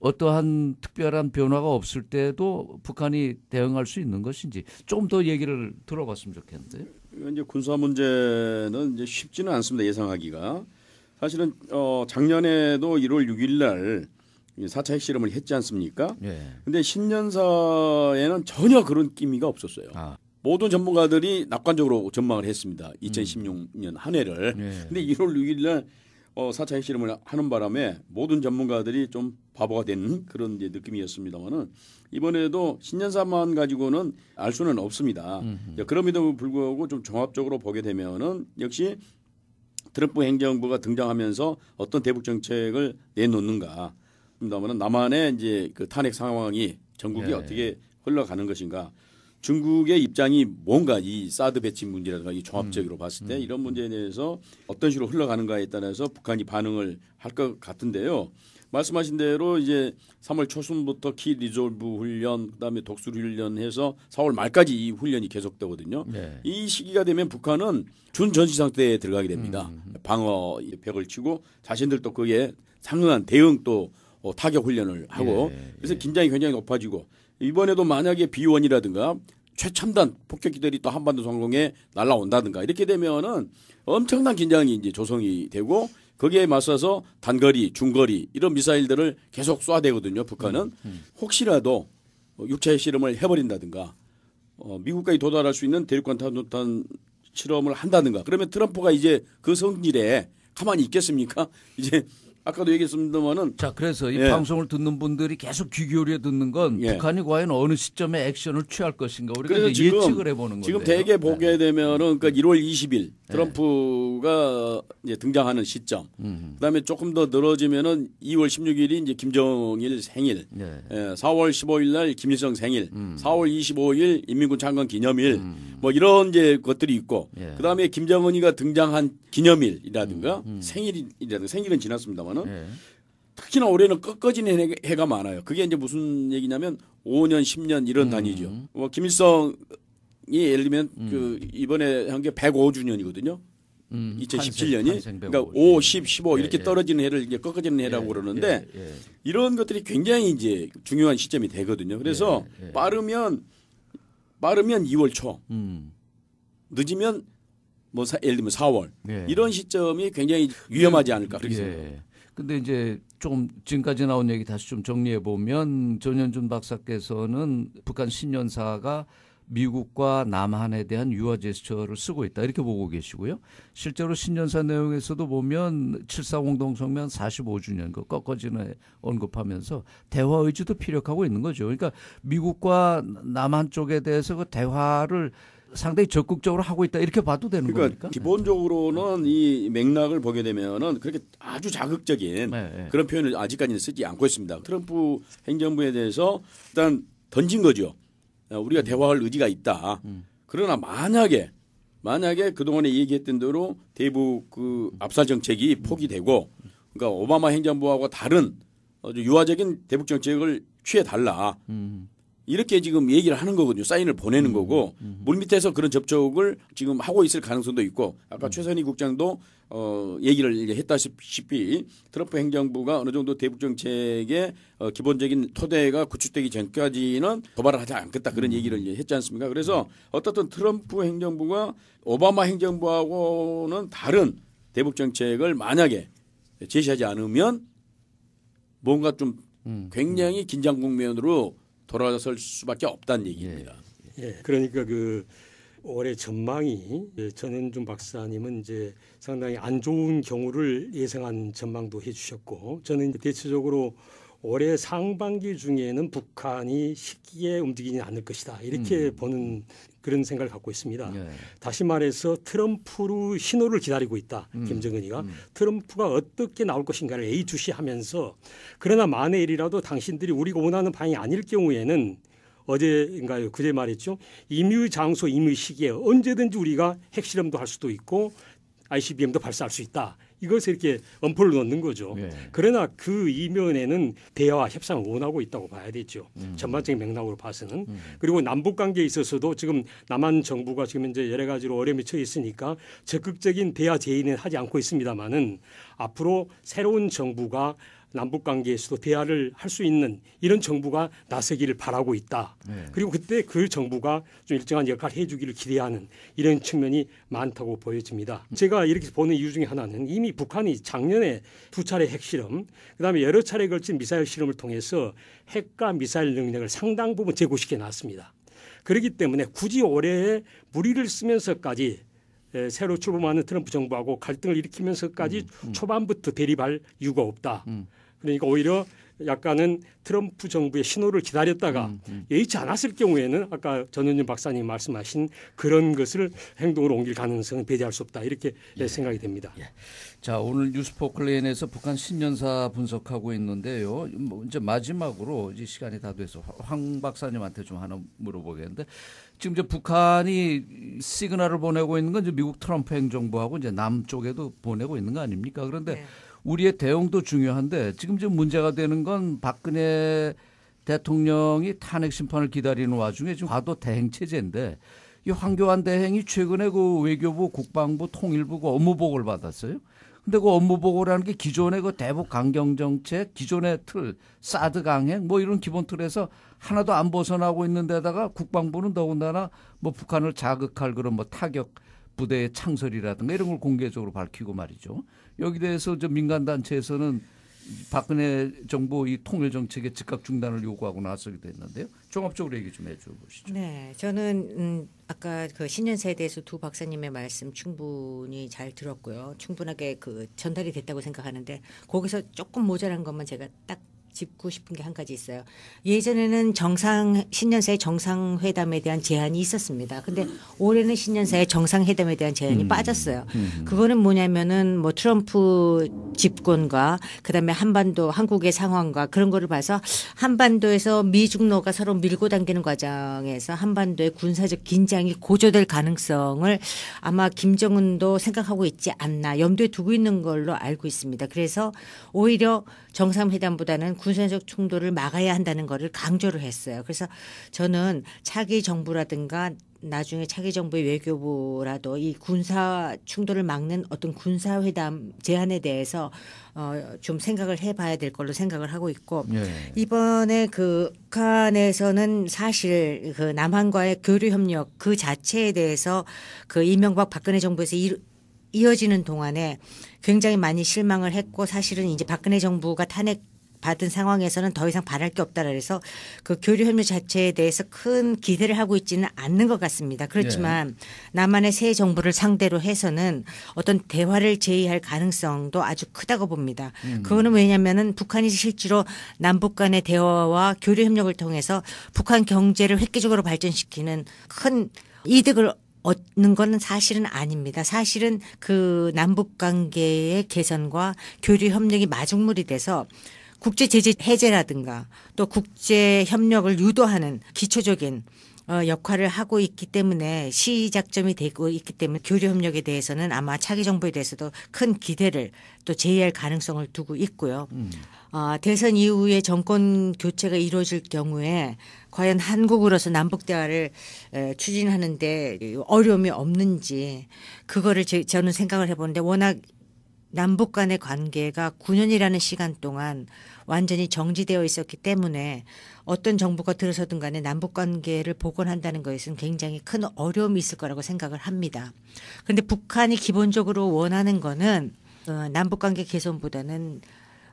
어떠한 특별한 변화가 없을 때도 북한이 대응할 수 있는 것인지 좀 더 얘기를 들어봤으면 좋겠는데요. 이제 군사 문제는 이제 쉽지는 않습니다 예상하기가 사실은 어 작년에도 1월 6일 날 사차 핵실험을 했지 않습니까? 그런데 예. 신년사에는 전혀 그런 기미가 없었어요. 아. 모든 전문가들이 낙관적으로 전망을 했습니다. 2016년 음. 한 해를. 예. 근데 1월 6일 날 어, 4차 핵실험을 하는 바람에 모든 전문가들이 좀 바보가 된 그런 이제 느낌이었습니다만은 이번에도 신년사만 가지고는 알 수는 없습니다. 음흠. 그럼에도 불구하고 좀 종합적으로 보게 되면은 역시 트럼프 행정부가 등장하면서 어떤 대북 정책을 내놓는가 있습니다만은 남한의 이제 그 탄핵 상황이 전국이 네. 어떻게 흘러가는 것인가 중국의 입장이 뭔가 이 사드 배치 문제라든가 이 종합적으로 음. 봤을 때 음. 이런 문제에 대해서 어떤 식으로 흘러가는가에 따라서 북한이 반응을 할 것 같은데요. 말씀하신 대로 이제 3월 초순부터 키 리졸브 훈련 그다음에 독수리 훈련해서 4월 말까지 이 훈련이 계속되거든요. 네. 이 시기가 되면 북한은 준전시 상태에 들어가게 됩니다. 음. 방어 벽을 치고 자신들도 그에 상응한 대응 또 어, 타격 훈련을 하고 예, 그래서 예. 긴장이 굉장히 높아지고 이번에도 만약에 비원이라든가 최첨단 폭격기들이 또 한반도 성공에 날라온다든가 이렇게 되면은 엄청난 긴장이 이제 조성이 되고 거기에 맞서서 단거리, 중거리 이런 미사일들을 계속 쏴대거든요. 북한은 음, 음. 혹시라도 육체 실험을 해버린다든가 어, 미국까지 도달할 수 있는 대륙간 탄도탄 실험을 한다든가 그러면 트럼프가 이제 그 성질에 가만히 있겠습니까? 이제 아까도 얘기했습니다만은 자 그래서 이 예. 방송을 듣는 분들이 계속 귀기울에 듣는 건 예. 북한이 과연 어느 시점에 액션을 취할 것인가 우리가 예측을 해보는 거예요. 지금 대개 보게 네. 되면은 그러니까 1월 20일 트럼프가 이제 등장하는 시점. 음 그다음에 조금 더 늘어지면은 2월 16일이 이제 김정일 생일. 네. 예, 4월 예, 15일 날 김일성 생일. 음. 4월 25일 인민군 창건 기념일. 음. 뭐 이런 이제 것들이 있고. 예. 그다음에 김정은이가 등장한 기념일이라든가 음. 음. 생일이라든가 생일은 지났습니다만은 예. 특히나 올해는 꺾어지는 해가 많아요. 그게 이제 무슨 얘기냐면 5년, 10년 이런 음. 단위죠. 뭐 김일성 예를 들면 음. 그 이번에 한 게 105주년이거든요. 음, 2017년이 탄생, 탄생 그러니까 5, 10, 15 이렇게 예, 떨어지는 해를 이게 꺾어지는 해라고 예, 그러는데 예, 예. 이런 것들이 굉장히 이제 중요한 시점이 되거든요. 그래서 예, 빠르면 빠르면 2월 초, 음. 늦으면 뭐 사, 예를 들면 4월 이런 시점이 굉장히 위험하지 않을까 그렇게 생각합니다. 근데 이제 조금 지금까지 나온 얘기 다시 좀 정리해 보면 전현준 박사께서는 북한 신년사가 미국과 남한에 대한 유화 제스처를 쓰고 있다 이렇게 보고 계시고요. 실제로 신년사 내용에서도 보면 7사 공동성명 45주년 그 꺾어지는 언급하면서 대화 의지도 피력하고 있는 거죠. 그러니까 미국과 남한 쪽에 대해서 그 대화를 상당히 적극적으로 하고 있다 이렇게 봐도 되는 그러니까 겁니까? 기본적으로는 네. 이 맥락을 보게 되면은 그렇게 아주 자극적인 네, 네. 그런 표현을 아직까지는 쓰지 않고 있습니다. 트럼프 행정부에 대해서 일단 던진 거죠. 어, 우리가 음. 대화할 의지가 있다. 음. 그러나 만약에 만약에 그동안에 얘기했던 대로 대북 그 압살 정책이 포기되고 그러니까 오바마 행정부하고 다른 아주 유화적인 대북 정책을 취해 달라. 음. 이렇게 지금 얘기를 하는 거거든요. 사인을 보내는 음. 거고 음. 물 밑에서 그런 접촉을 지금 하고 있을 가능성도 있고 아까 최선희 국장도 어, 얘기를 이제 했다시피 트럼프 행정부가 어느 정도 대북 정책의 어, 기본적인 토대가 구축되기 전까지는 도발을 하지 않겠다 그런 음. 얘기를 이제 했지 않습니까? 그래서 어떻든 트럼프 행정부가 오바마 행정부하고는 다른 대북 정책을 만약에 제시하지 않으면 뭔가 좀 음. 굉장히 음. 긴장 국면으로 돌아설 수밖에 없다는 예. 얘기입니다. 예, 예. 그러니까 그 올해 전망이 예, 전현준 박사님은 이제 상당히 안 좋은 경우를 예상한 전망도 해주셨고 저는 대체적으로 올해 상반기 중에는 북한이 쉽게 움직이지 않을 것이다 이렇게 음. 보는 그런 생각을 갖고 있습니다. 예. 다시 말해서 트럼프로 신호를 기다리고 있다. 음. 김정은이가 음. 트럼프가 어떻게 나올 것인가를 예의주시하면서 그러나 만에 일이라도 당신들이 우리가 원하는 방향이 아닐 경우에는 어제인가요? 그제 말했죠. 임의 장소, 임의 시기에 언제든지 우리가 핵실험도 할 수도 있고 ICBM도 발사할 수 있다. 이것을 이렇게 엄포를 넣는 거죠. 예. 그러나 그 이면에는 대화와 협상을 원하고 있다고 봐야 되죠. 음. 전반적인 맥락으로 봐서는. 음. 그리고 남북 관계에 있어서도 지금 남한 정부가 지금 이제 여러 가지로 어려움에 처해 있으니까 적극적인 대화 제의는 하지 않고 있습니다마는 앞으로 새로운 정부가 남북 관계에서도 대화를 할 수 있는 이런 정부가 나서기를 바라고 있다. 네. 그리고 그때 그 정부가 좀 일정한 역할을 해주기를 기대하는 이런 측면이 많다고 보여집니다. 음. 제가 이렇게 보는 이유 중에 하나는 이미 북한이 작년에 두 차례 핵실험, 그다음에 여러 차례 걸친 미사일 실험을 통해서 핵과 미사일 능력을 상당 부분 제고시켜 놨습니다. 그렇기 때문에 굳이 올해에 무리를 쓰면서까지 새로 출범하는 트럼프 정부하고 갈등을 일으키면서까지 음, 음. 초반부터 대립할 이유가 없다. 음. 그러니까 오히려 약간은 트럼프 정부의 신호를 기다렸다가 음, 음. 예의치 않았을 경우에는 아까 전현준 박사님 말씀하신 그런 것을 행동으로 옮길 가능성은 배제할 수 없다 이렇게 예. 예 생각이 됩니다. 예. 자 오늘 뉴스포클레인에서 북한 신년사 분석하고 있는데요. 뭐 이제 마지막으로 이제 시간이 다 돼서 황 박사님한테 좀 하나 물어보겠는데 지금 이제 북한이 시그널을 보내고 있는 건 이제 미국 트럼프 행정부하고 이제 남쪽에도 보내고 있는 거 아닙니까? 그런데 네. 우리의 대응도 중요한데 지금 좀 문제가 되는 건 박근혜 대통령이 탄핵 심판을 기다리는 와중에 지금 과도 대행 체제인데 이 황교안 대행이 최근에 그 외교부, 국방부, 통일부가 그 업무보고를 받았어요. 근데 그 업무보고라는 게 기존의 그 대북 강경 정책, 기존의 틀, 사드 강행 뭐 이런 기본 틀에서 하나도 안 벗어나고 있는 데다가 국방부는 더군다나 뭐 북한을 자극할 그런 뭐 타격 부대의 창설이라든가 이런 걸 공개적으로 밝히고 말이죠. 여기 대해서 저 민간 단체에서는 박근혜 정부 이 통일 정책의 즉각 중단을 요구하고 나서기도 했는데요. 종합적으로 얘기 좀 해줘 보시죠. 네, 저는 음, 아까 그 신년사에 대해서 두 박사님의 말씀 충분히 잘 들었고요. 충분하게 그 전달이 됐다고 생각하는데 거기서 조금 모자란 것만 제가 딱 짚고 싶은 게 한 가지 있어요. 예전에는 정상 신년사의 정상회담에 대한 제한이 있었습니다. 근데 올해는 신년사의 정상회담에 대한 제한이 음. 빠졌어요. 음. 그거는 뭐냐면은 뭐 트럼프 집권과 그다음에 한반도 한국의 상황과 그런 거를 봐서 한반도에서 미중노가 서로 밀고 당기는 과정에서 한반도의 군사적 긴장이 고조될 가능성을 아마 김정은도 생각하고 있지 않나 염두에 두고 있는 걸로 알고 있습니다. 그래서 오히려 정상회담보다는 군사적 충돌을 막아야 한다는 것을 강조를 했어요. 그래서 저는 차기 정부라든가 나중에 차기 정부의 외교부라도 이 군사 충돌을 막는 어떤 군사 회담 제안에 대해서 어좀 생각을 해봐야 될 걸로 생각을 하고 있고 예. 이번에 그 북한에서는 사실 그 남한과의 교류 협력 그 자체에 대해서 그 이명박 박근혜 정부에서 이, 이어지는 동안에 굉장히 많이 실망을 했고 사실은 이제 박근혜 정부가 탄핵 받은 상황에서는 더 이상 바랄 게 없다 그래서 그 교류 협력 자체에 대해서 큰 기대를 하고 있지는 않는 것 같습니다. 그렇지만 예. 남한의 새 정부를 상대로 해서는 어떤 대화를 제의할 가능성도 아주 크다고 봅니다. 음. 그거는 왜냐면은 북한이 실제로 남북 간의 대화와 교류 협력을 통해서 북한 경제를 획기적으로 발전시키는 큰 이득을 얻는 건 사실은 아닙니다. 사실은 그 남북 관계의 개선과 교류 협력이 마중물이 돼서 국제 제재 해제라든가 또 국제 협력을 유도하는 기초적인 어, 역할을 하고 있기 때문에 시작점이 되고 있기 때문에 교류 협력에 대해서는 아마 차기 정부에 대해서도 큰 기대를 또 제의할 가능성을 두고 있고요. 음. 아, 대선 이후에 정권 교체가 이루어질 경우에 과연 한국으로서 남북 대화를 추진하는데 어려움이 없는지 그거를 제, 저는 생각을 해보는데 워낙 남북 간의 관계가 9년이라는 시간 동안 완전히 정지되어 있었기 때문에 어떤 정부가 들어서든 간에 남북 관계를 복원한다는 것은 굉장히 큰 어려움이 있을 거라고 생각을 합니다. 그런데 북한이 기본적으로 원하는 거는 어, 남북 관계 개선보다는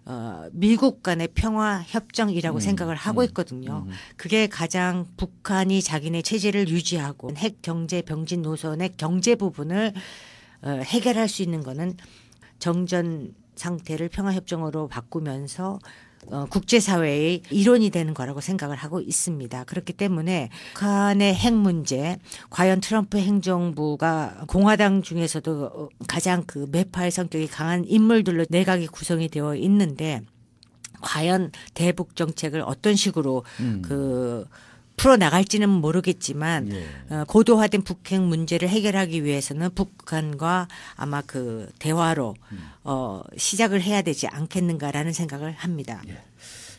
어, 미국 간의 평화 협정이라고 음, 생각을 하고 음, 있거든요. 음, 음. 그게 가장 북한이 자기네 체제를 유지하고 핵 경제 병진 노선의 경제 부분을 어, 해결할 수 있는 거는 정전 상태를 평화 협정으로 바꾸면서 어, 국제사회의 일원이 되는 거라고 생각을 하고 있습니다. 그렇기 때문에 북한의 핵 문제, 과연 트럼프 행정부가 공화당 중에서도 가장 그 매파의 성격이 강한 인물들로 내각이 구성이 되어 있는데 과연 대북 정책을 어떤 식으로 음. 그 풀어 나갈지는 모르겠지만 예. 어, 고도화된 북핵 문제를 해결하기 위해서는 북한과 아마 그 대화로 음. 어, 시작을 해야 되지 않겠는가라는 생각을 합니다. 예.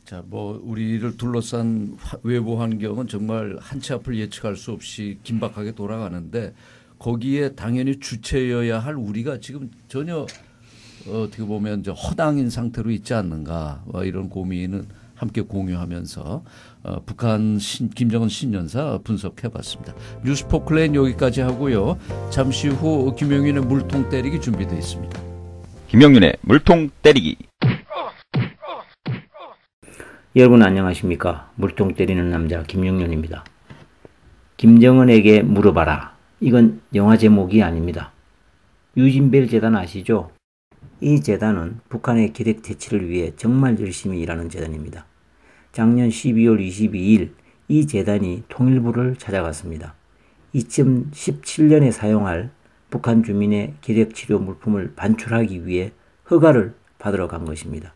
자, 뭐 우리를 둘러싼 외부 환경은 정말 한치 앞을 예측할 수 없이 긴박하게 돌아가는데 거기에 당연히 주체여야 할 우리가 지금 전혀 어, 어떻게 어 보면 허당인 상태로 있지 않는가 뭐 이런 고민은. 함께 공유하면서 어, 북한 신, 김정은 신년사 분석해봤습니다. 뉴스포클레인 여기까지 하고요. 잠시 후 김용윤의 물통 때리기 준비되어 있습니다. 김용윤의 물통 때리기. 여러분 안녕하십니까. 물통 때리는 남자 김용윤입니다. 김정은에게 물어봐라. 이건 영화 제목이 아닙니다. 유진벨 재단 아시죠? 이 재단은 북한의 기획 대치를 위해 정말 열심히 일하는 재단입니다. 작년 12월 22일 이 재단이 통일부를 찾아갔습니다. 2 0 17년에 사용할 북한 주민의 기력치료 물품을 반출하기 위해 허가를 받으러 간 것입니다.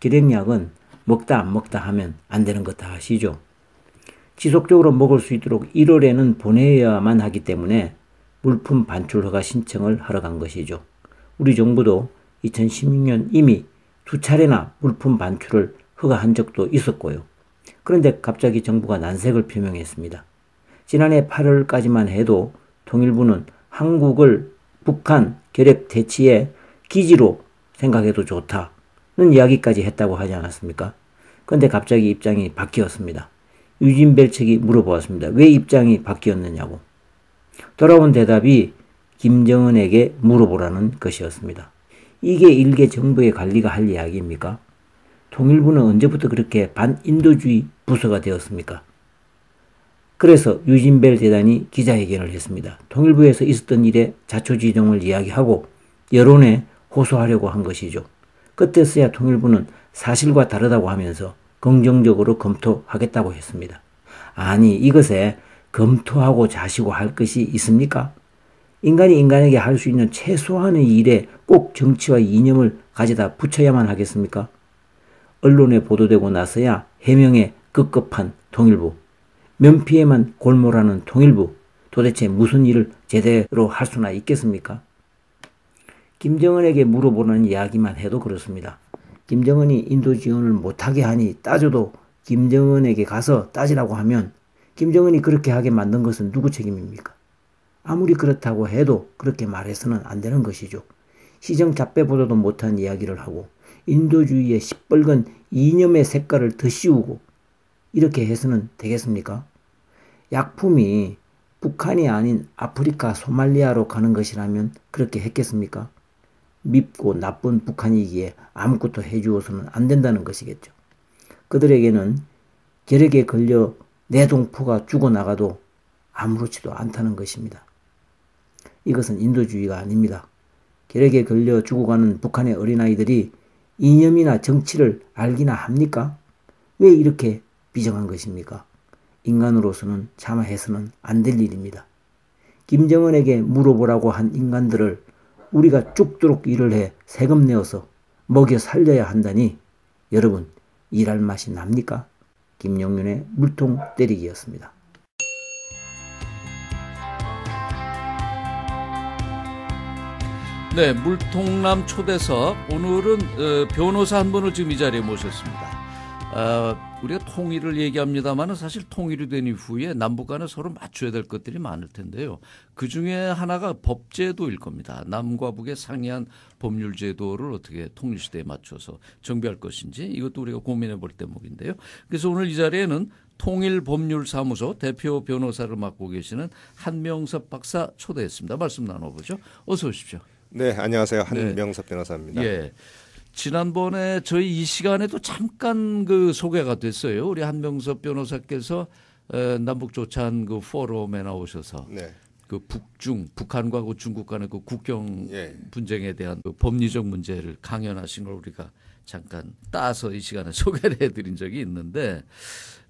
기력약은 먹다 안 먹다 하면 안 되는 것다 아시죠? 지속적으로 먹을 수 있도록 1월에는 보내야만 하기 때문에 물품 반출 허가 신청을 하러 간 것이죠. 우리 정부도 2016년 이미 두 차례나 물품 반출을 허가한 적도 있었고요. 그런데 갑자기 정부가 난색을 표명했습니다. 지난해 8월까지만 해도 통일부는 한국을 북한 결핵 대치의 기지로 생각해도 좋다는 이야기까지 했다고 하지 않았습니까? 그런데 갑자기 입장이 바뀌었습니다. 유진벨 측이 물어보았습니다. 왜 입장이 바뀌었느냐고. 돌아온 대답이 김정은에게 물어보라는 것이었습니다. 이게 일개 정부의 관리가 할 이야기입니까? 통일부는 언제부터 그렇게 반인도주의 부서가 되었습니까? 그래서 유진벨 대단이 기자회견을 했습니다. 통일부에서 있었던 일에 자초지종을 이야기하고 여론에 호소하려고 한 것이죠. 그때서야 통일부는 사실과 다르다고 하면서 긍정적으로 검토하겠다고 했습니다. 아니 이것에 검토하고 자시고 할 것이 있습니까? 인간이 인간에게 할 수 있는 최소한의 일에 꼭 정치와 이념을 가져다 붙여야만 하겠습니까? 언론에 보도되고 나서야 해명에 급급한 통일부, 면피에만 골몰하는 통일부, 도대체 무슨 일을 제대로 할 수나 있겠습니까? 김정은에게 물어보는 이야기만 해도 그렇습니다. 김정은이 인도 지원을 못하게 하니 따져도 김정은에게 가서 따지라고 하면 김정은이 그렇게 하게 만든 것은 누구 책임입니까? 아무리 그렇다고 해도 그렇게 말해서는 안 되는 것이죠. 시정 잡배 보도도 못한 이야기를 하고 인도주의의 시뻘건 이념의 색깔을 더 씌우고 이렇게 해서는 되겠습니까? 약품이 북한이 아닌 아프리카 소말리아로 가는 것이라면 그렇게 했겠습니까? 밉고 나쁜 북한이기에 아무것도 해주어서는 안 된다는 것이겠죠. 그들에게는 결핵에 걸려 내 동포가 죽어나가도 아무렇지도 않다는 것입니다. 이것은 인도주의가 아닙니다. 결핵에 걸려 죽어가는 북한의 어린아이들이 이념이나 정치를 알기나 합니까? 왜 이렇게 비정한 것입니까? 인간으로서는 차마 해서는 안 될 일입니다. 김정은에게 물어보라고 한 인간들을 우리가 죽도록 일을 해 세금 내어서 먹여 살려야 한다니 여러분 일할 맛이 납니까? 김용윤의 물통 때리기였습니다. 네, 물통남 초대석 오늘은 어, 변호사 한 분을 지금 이 자리에 모셨습니다. 어, 우리가 통일을 얘기합니다만 사실 통일이 된 이후에 남북 간에 서로 맞춰야 될 것들이 많을 텐데요. 그 중에 하나가 법제도일 겁니다. 남과 북의 상이한 법률제도를 어떻게 통일시대에 맞춰서 정비할 것인지 이것도 우리가 고민해 볼 대목인데요. 그래서 오늘 이 자리에는 통일법률사무소 대표 변호사를 맡고 계시는 한명섭 박사 초대했습니다. 말씀 나눠보죠. 어서 오십시오. 네, 안녕하세요. 네. 한명섭 네. 변호사입니다. 예. 지난번에 저희 이 시간에도 잠깐 그 소개가 됐어요. 우리 한명섭 변호사께서 남북 조찬 그 포럼에 나오셔서 네. 그 북중 북한과 그 중국 간의 그 국경 예. 분쟁에 대한 그 법리적 문제를 강연하신 걸 우리가 잠깐 따서 이 시간에 소개를 해드린 적이 있는데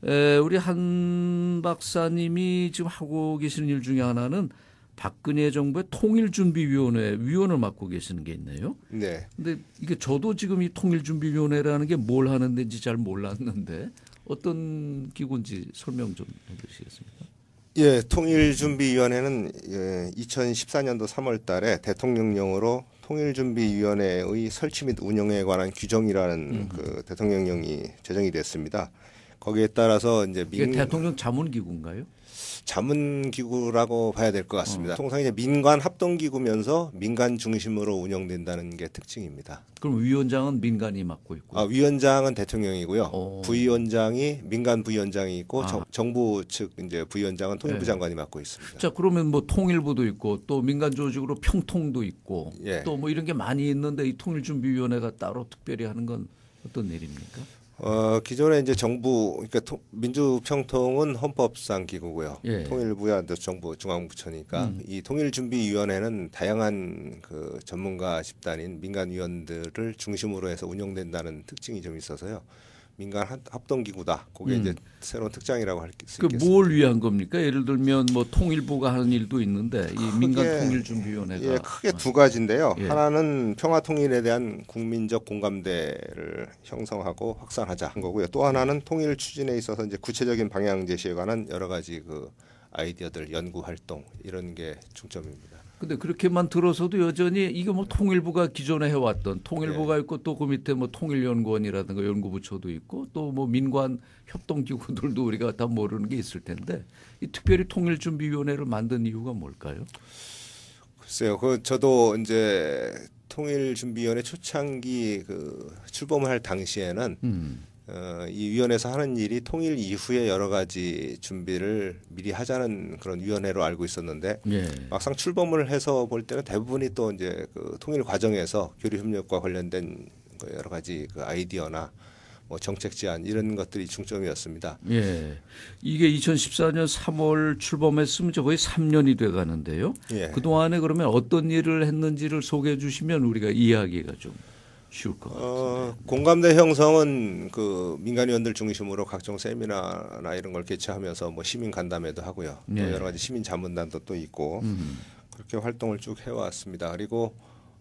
에, 우리 한 박사님이 지금 하고 계시는 일 중에 하나는 박근혜 정부의 통일준비위원회 위원을 맡고 계시는 게 있네요. 네. 근데 이게 저도 지금 이 통일준비위원회라는 게 뭘 하는 지잘 몰랐는데 어떤 기구인지 설명 좀 해주시겠습니까? 예, 통일준비위원회는 예, 2014년도 3월 달에 대통령령으로 통일준비위원회의 설치 및 운영에 관한 규정이라는 음. 그 대통령령이 제정이 됐습니다. 거기에 따라서 이제 민... 대통령 자문기구인가요? 자문 기구라고 봐야 될 것 같습니다. 어. 통상 이제 민관 합동 기구면서 민간 중심으로 운영된다는 게 특징입니다. 그럼 위원장은 민간이 맡고 있고? 아, 위원장은 대통령이고요. 오. 부위원장이 민간 부위원장이 있고 아. 정, 정부 측 이제 부위원장은 통일부 네. 장관이 맡고 있습니다. 자 그러면 뭐 통일부도 있고 또 민간 조직으로 평통도 있고 예. 또뭐 이런 게 많이 있는데 이 통일준비위원회가 따로 특별히 하는 건 어떤 일입니까? 어, 기존에 이제 정부 그러니까 토, 민주평통은 헌법상 기구고요. 예. 통일부야 정부 중앙부처니까 음. 이 통일준비위원회는 다양한 그 전문가 집단인 민간 위원들을 중심으로 해서 운영된다는 특징이 좀 있어서요. 민간 합동기구다. 그게 음. 이제 새로운 특장이라고 할수 그 있겠습니다. 뭘 위한 겁니까? 예를 들면 뭐 통일부가 하는 일도 있는데 이 민간 통일준비위원회가 예, 크게 두 가지인데요. 예. 하나는 평화 통일에 대한 국민적 공감대를 형성하고 확산하자 한 거고요. 또 하나는 네. 통일 추진에 있어서 이제 구체적인 방향 제시에 관한 여러 가지 그 아이디어들 연구 활동 이런 게 중점입니다. 근데 그렇게만 들어서도 여전히 이게 뭐 통일부가 기존에 해왔던 통일부가 예. 있고 또 그 밑에 뭐 통일연구원이라든가 연구부처도 있고 또 뭐 민관 협동기구들도 우리가 다 모르는 게 있을 텐데 이 특별히 통일준비위원회를 만든 이유가 뭘까요? 글쎄요. 그 저도 이제 통일준비위원회 초창기 그 출범할 을 당시에는 음. 어, 이 위원회에서 하는 일이 통일 이후에 여러 가지 준비를 미리 하자는 그런 위원회로 알고 있었는데 예. 막상 출범을 해서 볼 때는 대부분이 또 이제 그 통일 과정에서 교류 협력과 관련된 그 여러 가지 그 아이디어나 뭐 정책 제안 이런 것들이 중점이었습니다. 예. 이게 2014년 3월 출범했으면 저 거의 3년이 돼 가는데요. 예. 그동안에 그러면 어떤 일을 했는지를 소개해 주시면 우리가 이해하기가 좀 쉬울 것 같아요. 어, 공감대 형성은 그 민간위원들 중심으로 각종 세미나나 이런 걸 개최하면서 뭐 시민 간담회도 하고요. 네. 또 여러 가지 시민 자문단도 또 있고 음. 그렇게 활동을 쭉 해왔습니다. 그리고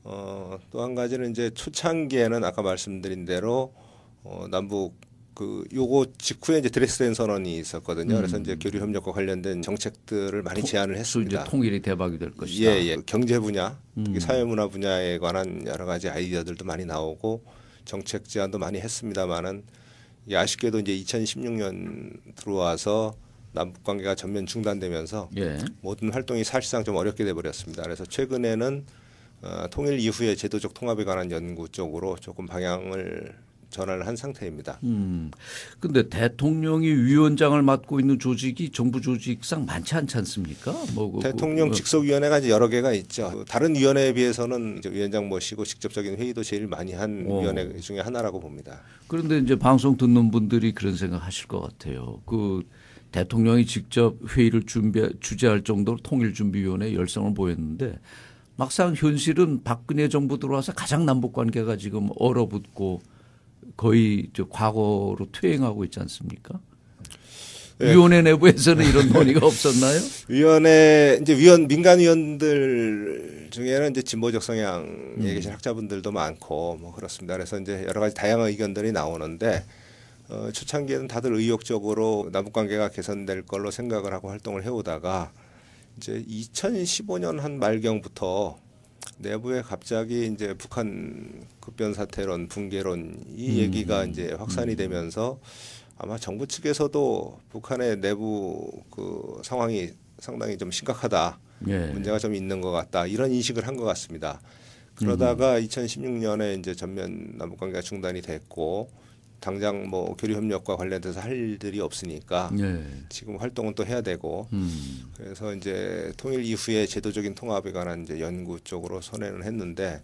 어, 또 한 가지는 이제 초창기에는 아까 말씀드린 대로 어, 남북 그 요거 직후에 이제 드레스덴 선언이 있었거든요. 음. 그래서 이제 교류 협력과 관련된 정책들을 많이 토, 제안을 했습니다. 통일이 대박이 될 것이다. 예, 예. 경제 분야, 특히 음. 사회문화 분야에 관한 여러 가지 아이디어들도 많이 나오고 정책 제안도 많이 했습니다만은 아쉽게도 이제 2016년 들어와서 남북 관계가 전면 중단되면서 예. 모든 활동이 사실상 좀 어렵게 돼 버렸습니다. 그래서 최근에는 어, 통일 이후에 제도적 통합에 관한 연구 쪽으로 조금 방향을 전환을 한 상태입니다. 음. 근데 대통령이 위원장을 맡고 있는 조직이 정부 조직상 많지 않지 않습니까? 뭐 그 대통령 그 직속위원회가 여러 개가 있죠. 다른 위원회에 비해서는 위원장 모시고 직접적인 회의도 제일 많이 한 오. 어. 위원회 중에 하나라고 봅니다. 그런데 이제 방송 듣는 분들이 그런 생각하실 것 같아요. 그 대통령이 직접 회의를 준비 주재할 정도로 통일준비위원회 열성을 보였는데 막상 현실은 박근혜 정부 들어와서 가장 남북 관계가 지금 얼어붙고 거의 저 과거로 퇴행하고 있지 않습니까? 네. 위원회 내부에서는 이런 논의가 없었나요? 위원회 이제 위원 민간 위원들 중에는 이제 진보적 성향에 음. 계신 학자분들도 많고 뭐 그렇습니다. 그래서 이제 여러 가지 다양한 의견들이 나오는데 어, 초창기에는 다들 의욕적으로 남북 관계가 개선될 걸로 생각을 하고 활동을 해오다가 이제 2015년 한 말경부터 내부에 갑자기 이제 북한 급변 사태론 붕괴론 이 음. 얘기가 이제 확산이 음. 되면서 아마 정부 측에서도 북한의 내부 그 상황이 상당히 좀 심각하다 예. 문제가 좀 있는 것 같다 이런 인식을 한 것 같습니다. 음. 그러다가 2016년에 이제 전면 남북관계가 중단이 됐고 당장 뭐 교류 협력과 관련돼서 할 일들이 없으니까 네. 지금 활동은 또 해야 되고 음. 그래서 이제 통일 이후에 제도적인 통합에 관한 이제 연구 쪽으로 선회는 했는데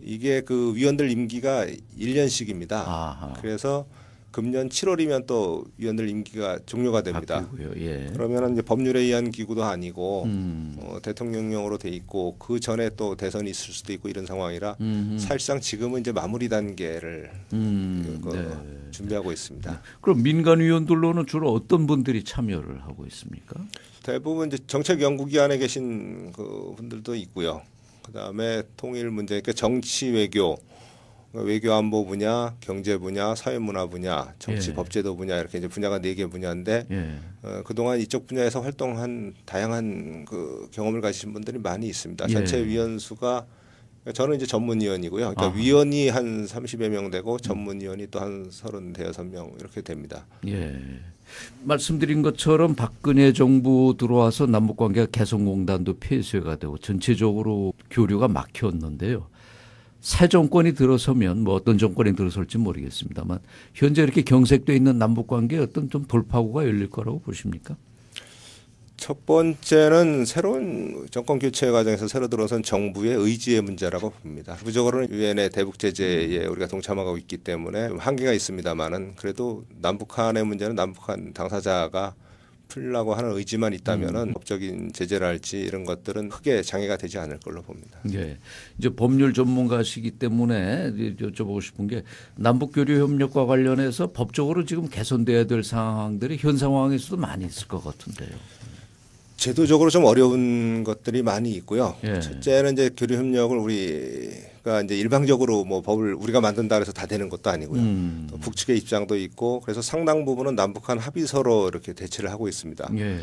이게 그 위원들 임기가 1년씩입니다. 아하. 그래서 금년 7월이면 또 위원들 임기가 종료가 됩니다. 예. 그러면 이제 법률에 의한 기구도 아니고 음. 어, 대통령령으로 돼 있고 그 전에 또 대선이 있을 수도 있고 이런 상황이라 음흠. 사실상 지금은 이제 마무리 단계를 음. 그, 그 네. 준비하고 있습니다. 네. 그럼 민간 위원들로는 주로 어떤 분들이 참여를 하고 있습니까? 대부분 이제 정책 연구기관에 계신 그 분들도 있고요. 그다음에 통일 문제, 그러니까 정치 외교 그러니까 외교 안보 분야, 경제 분야, 사회문화 분야, 정치 예. 법제도 분야 이렇게 이제 분야가 네 개 분야인데 예. 어, 그동안 이쪽 분야에서 활동한 다양한 그 경험을 가지신 분들이 많이 있습니다. 예. 전체 예. 위원 수가 저는 이제 전문위원이고요. 그러니까 아 위원이 한 30여 명 되고 전문위원이 또 한 36명 이렇게 됩니다. 예. 말씀드린 것처럼 박근혜 정부 들어와서 남북관계가 개성공단도 폐쇄가 되고 전체적으로 교류가 막혔는데요. 새 정권이 들어서면 뭐 어떤 정권이 들어설지 모르겠습니다만 현재 이렇게 경색돼 있는 남북 관계 어떤 좀 돌파구가 열릴 거라고 보십니까? 첫 번째는 새로운 정권 교체 과정에서 새로 들어선 정부의 의지의 문제라고 봅니다. 부적으로는 유엔의 대북 제재에 음. 우리가 동참하고 있기 때문에 한계가 있습니다만은 그래도 남북한의 문제는 남북한 당사자가 풀라고 하는 의지만 있다면은 음. 법적인 제재랄지 이런 것들은 크게 장애가 되지 않을 걸로 봅니다. 네. 이제 법률 전문가시기 때문에 여쭤보고 싶은 게 남북 교류 협력과 관련해서 법적으로 지금 개선돼야 될 상황들이 현 상황에서도 많이 있을 것 같은데요. 제도적으로 좀 어려운 것들이 많이 있고요. 예. 첫째는 이제 교류 협력을 우리 그러니까 이제 일방적으로 뭐 법을 우리가 만든다 그래서 다 되는 것도 아니고요. 음. 또 북측의 입장도 있고 그래서 상당 부분은 남북한 합의서로 이렇게 대치를 하고 있습니다. 예.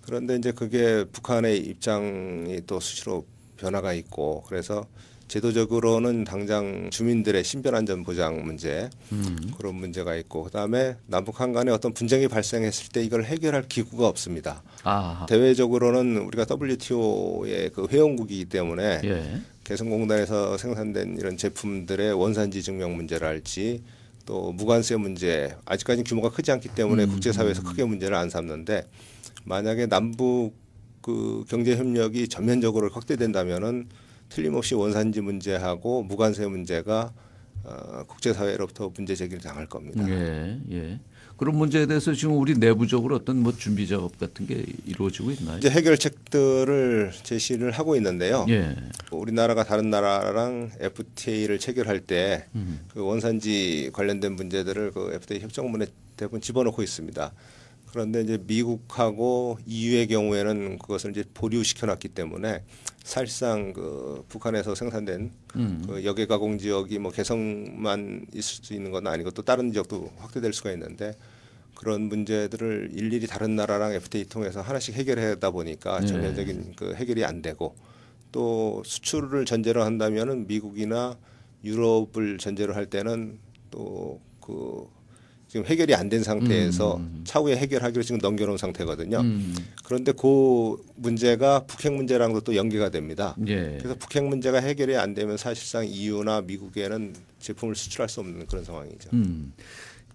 그런데 이제 그게 북한의 입장이 또 수시로 변화가 있고 그래서 제도적으로는 당장 주민들의 신변 안전 보장 문제 음. 그런 문제가 있고 그다음에 남북한 간에 어떤 분쟁이 발생했을 때 이걸 해결할 기구가 없습니다. 아하. 대외적으로는 우리가 WTO의 그 회원국이기 때문에 예. 개성공단에서 생산된 이런 제품들의 원산지 증명 문제랄지 또 무관세 문제 아직까지 규모가 크지 않기 때문에 음. 국제사회에서 크게 문제를 안 삼는데 만약에 남북 그 경제 협력이 전면적으로 확대된다면은 틀림없이 원산지 문제하고 무관세 문제가 어, 국제사회로부터 문제 제기를 당할 겁니다. 예, 예. 그런 문제에 대해서 지금 우리 내부적으로 어떤 뭐 준비 작업 같은 게 이루어지고 있나요? 이제 해결책들을 제시를 하고 있는데요. 예. 우리나라가 다른 나라랑 FTA를 체결할 때그 음. 그 원산지 관련된 문제들을 그 FTA 협정문에 대부분 집어넣고 있습니다. 그런데 이제 미국하고 EU의 경우에는 그것을 이제 보류시켜 놨기 때문에 사실상 그 북한에서 생산된 음. 그 역외 가공 지역이 뭐 개성만 있을 수 있는 건 아니고 또 다른 지역도 확대될 수가 있는데 그런 문제들을 일일이 다른 나라랑 FTA 통해서 하나씩 해결하다 보니까 네. 전면적인 그 해결이 안 되고 또 수출을 전제로 한다면은 미국이나 유럽을 전제로 할 때는 또그 지금 해결이 안 된 상태에서 음, 음, 음. 차후에 해결하기로 지금 넘겨놓은 상태거든요. 음. 그런데 그 문제가 북핵 문제랑도 또 연계가 됩니다. 예. 그래서 북핵 문제가 해결이 안 되면 사실상 EU나 미국에는 제품을 수출할 수 없는 그런 상황이죠. 음.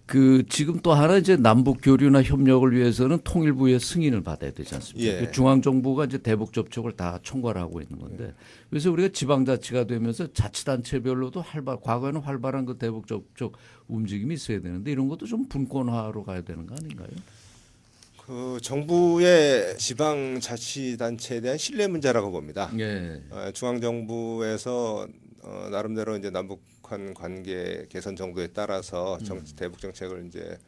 그 지금 또 하나 이제 남북 교류나 협력을 위해서는 통일부의 승인을 받아야 되지 않습니까? 예. 그 중앙 정부가 이제 대북 접촉을 다 총괄하고 있는 건데 그래서 우리가 지방자치가 되면서 자치단체별로도 활발 과거에는 활발한 그 대북 접촉 움직임이 있어야 되는데 이런 것도 좀 분권화로 가야 되는 거 아닌가요? 그 정부의 지방자치단체에 대한 신뢰 문제라고 봅니다. 예. 어, 중앙 정부에서 어, 나름대로 이제 남북 북한 관계 개선 정도에 따라서 음. 정, 음. 대북 정책을 이제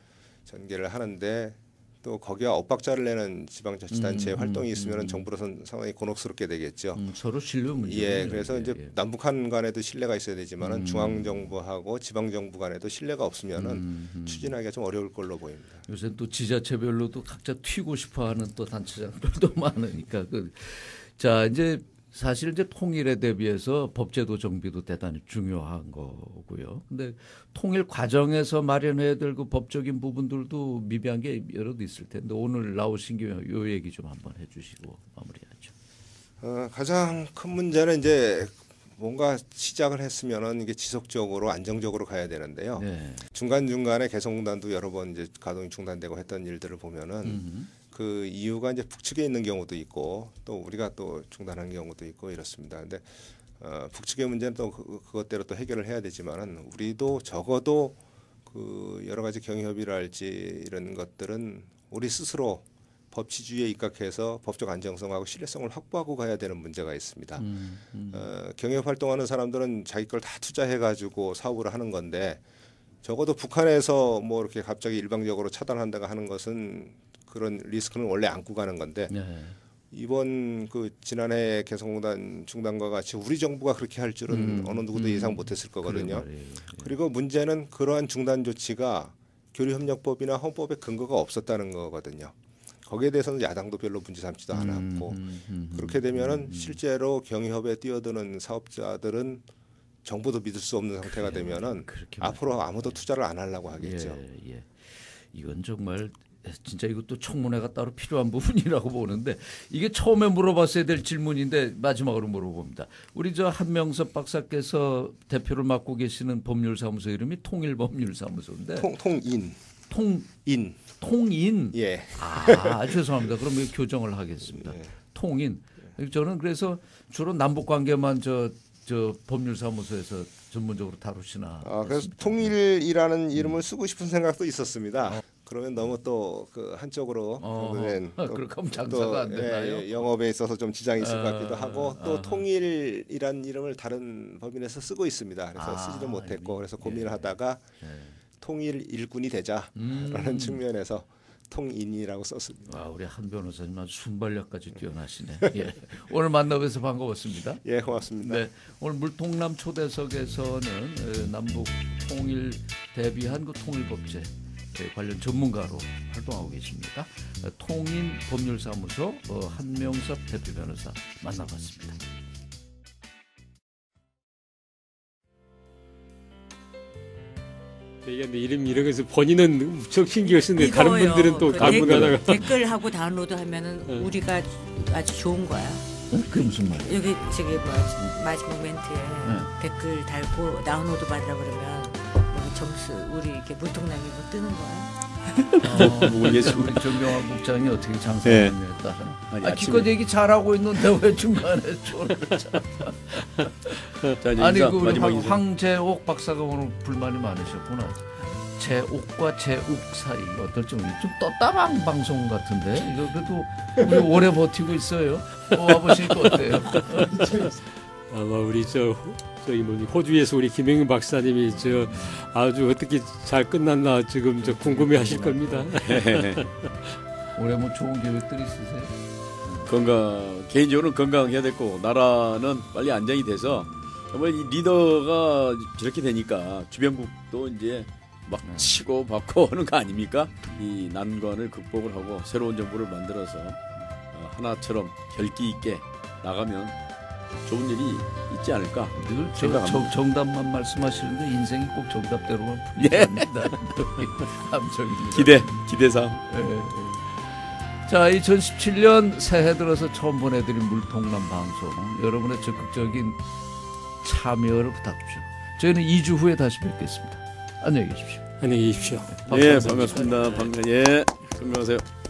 전개를 하는데 또 거기에 엇박자를 내는 지방자치단체 음, 음, 활동이 음, 있으면 음, 정부로서는 상당히 곤혹스럽게 되겠죠. 음, 서로 신뢰 문제. 예, 그래서 예, 이제 예. 남북한 간에도 신뢰가 있어야 되지만 은 중앙 정부하고 지방 정부 간에도 신뢰가 없으면은 추진하기가 좀 어려울 걸로 보입니다. 요새 또 지자체별로도 각자 튀고 싶어하는 또 단체장들도 많으니까 그자 이제 사실 이제 통일에 대비해서 법제도 정비도 대단히 중요한 거고요. 근데 통일 과정에서 마련해야 될 그 법적인 부분들도 미비한 게 여러도 있을 텐데 오늘 나오신 김에 요 얘기 좀 한번 해주시고 마무리하죠. 어, 가장 큰 문제는 이제 뭔가 시작을 했으면은 이게 지속적으로 안정적으로 가야 되는데요. 네. 중간 중간에 개성공단도 여러 번 이제 가동이 중단되고 했던 일들을 보면은. 음흠. 그 이유가 이제 북측에 있는 경우도 있고 또 우리가 또 중단하는 경우도 있고 이렇습니다. 근데 어, 북측의 문제는 또 그, 그, 그것대로 또 해결을 해야 되지만은 우리도 적어도 그 여러 가지 경협이랄지 이런 것들은 우리 스스로 법치주의에 입각해서 법적 안정성하고 신뢰성을 확보하고 가야 되는 문제가 있습니다. 음, 음. 어, 경협 활동하는 사람들은 자기 걸 다 투자해 가지고 사업을 하는 건데 적어도 북한에서 뭐 이렇게 갑자기 일방적으로 차단한다고 하는 것은 그런 리스크는 원래 안고 가는 건데 네. 이번 그 지난해 개성공단 중단과 같이 우리 정부가 그렇게 할 줄은 음, 어느 누구도 음, 예상 못했을 거거든요. 그리고 문제는 그러한 중단 조치가 교류협력법이나 헌법에 근거가 없었다는 거거든요. 거기에 대해서는 야당도 별로 문제 삼지도 음, 않았고 음, 음, 음, 그렇게 되면은 실제로 경협에 뛰어드는 사업자들은 정부도 믿을 수 없는 상태가 되면은 앞으로 아무도 투자를 안 하려고 하겠죠. 예, 예. 이건 정말 진짜 이것도 청문회가 따로 필요한 부분이라고 보는데 이게 처음에 물어봤어야 될 질문인데 마지막으로 물어봅니다. 우리 저 한명섭 박사께서 대표를 맡고 계시는 법률사무소 이름이 통일법률사무소인데 통, 통인 통인 통인 예. 아 죄송합니다. 그럼 교정을 하겠습니다. 예. 통인 저는 그래서 주로 남북 관계만 저 저 법률사무소에서 전문적으로 다루시나. 아, 그래서 했습니다. 통일이라는 음. 이름을 쓰고 싶은 생각도 있었습니다. 어. 그러면 너무 또그 한쪽으로 어, 그러면 어, 그럼 장사가 안 되나요? 예, 예, 영업에 있어서 좀 지장이 있을 것 같기도 아, 하고 아, 또 아, 통일이란 이름을 다른 법인에서 쓰고 있습니다. 그래서 아, 쓰지도 못했고 예, 그래서 고민을 예, 하다가 예. 통일 일꾼이 되자라는 음. 측면에서 통인이라고 썼습니다. 아, 우리 한 변호사님 아주 순발력까지 뛰어나시네. 예. 오늘 만나뵈서 반가웠습니다. 예, 고맙습니다. 네, 오늘 물통남 초대석에서는 어, 남북 통일 대비한 그 통일법제 예, 관련 전문가로 활동하고 계십니다. 통인 법률사무소 어, 한명섭 대표 변호사 만나봤습니다. 이게 뭐 이름 이런 것서 번이는 무척 신경 쓰는데 이거요. 다른 분들은 또그 가문가다가 댓글하고 다운로드하면은 네. 우리가 아주 좋은 거야. 네? 그게 무슨 말이야? 여기 저기 뭐 마지막 멘트에 네. 댓글 달고 다운로드 받으라 그러면 점수 우리 이렇게 물통나게 뭐 뜨는 거야? 어, 뭐 우리 정경화 예, 국장이 어떻게 장사했냐에 예. 따라. 아니, 아, 기껏 얘기 잘하고 있는데 왜 중간에 졸을 아니 그 우리 황, 재옥 박사가 오늘 불만이 많으셨구나. 제옥과 제욱 사이 어떨 정도 좀 떴다방 방송 같은데 이거 그래도 우리 오래 버티고 있어요. 어, 뭐 아버지 어때요? 아마 우리 저 저희 뭐 호주에서 우리 김영윤 박사님이 저 아주 어떻게 잘 끝났나 지금 저 궁금해하실 겁니다. 올해 뭐 좋은 계획들이 있으세요? 건강 개인적으로는 건강해야 됐고 나라는 빨리 안정이 돼서 정말 이 리더가 저렇게 되니까 주변국도 이제 막 네. 치고 받고 하는 거 아닙니까? 이 난관을 극복을 하고 새로운 정부를 만들어서 어, 하나처럼 결기 있게 나가면 좋은 일이 있지 않을까 늘 생각합니다. 정, 답만 말씀하시는데 인생이 꼭 정답대로만 예. 풀리지 다 감정입니다. 기대 기대상. 예, 예. 자, 2017년 새해 들어서 처음 보내드린 물통남 방송 여러분의 적극적인 참여를 부탁드립니다. 저희는 2주 후에 다시 뵙겠습니다. 안녕히 계십시오. 안녕히 계십시오. 네, 예, 반갑습니다. 네. 반갑 예, 건강하세요.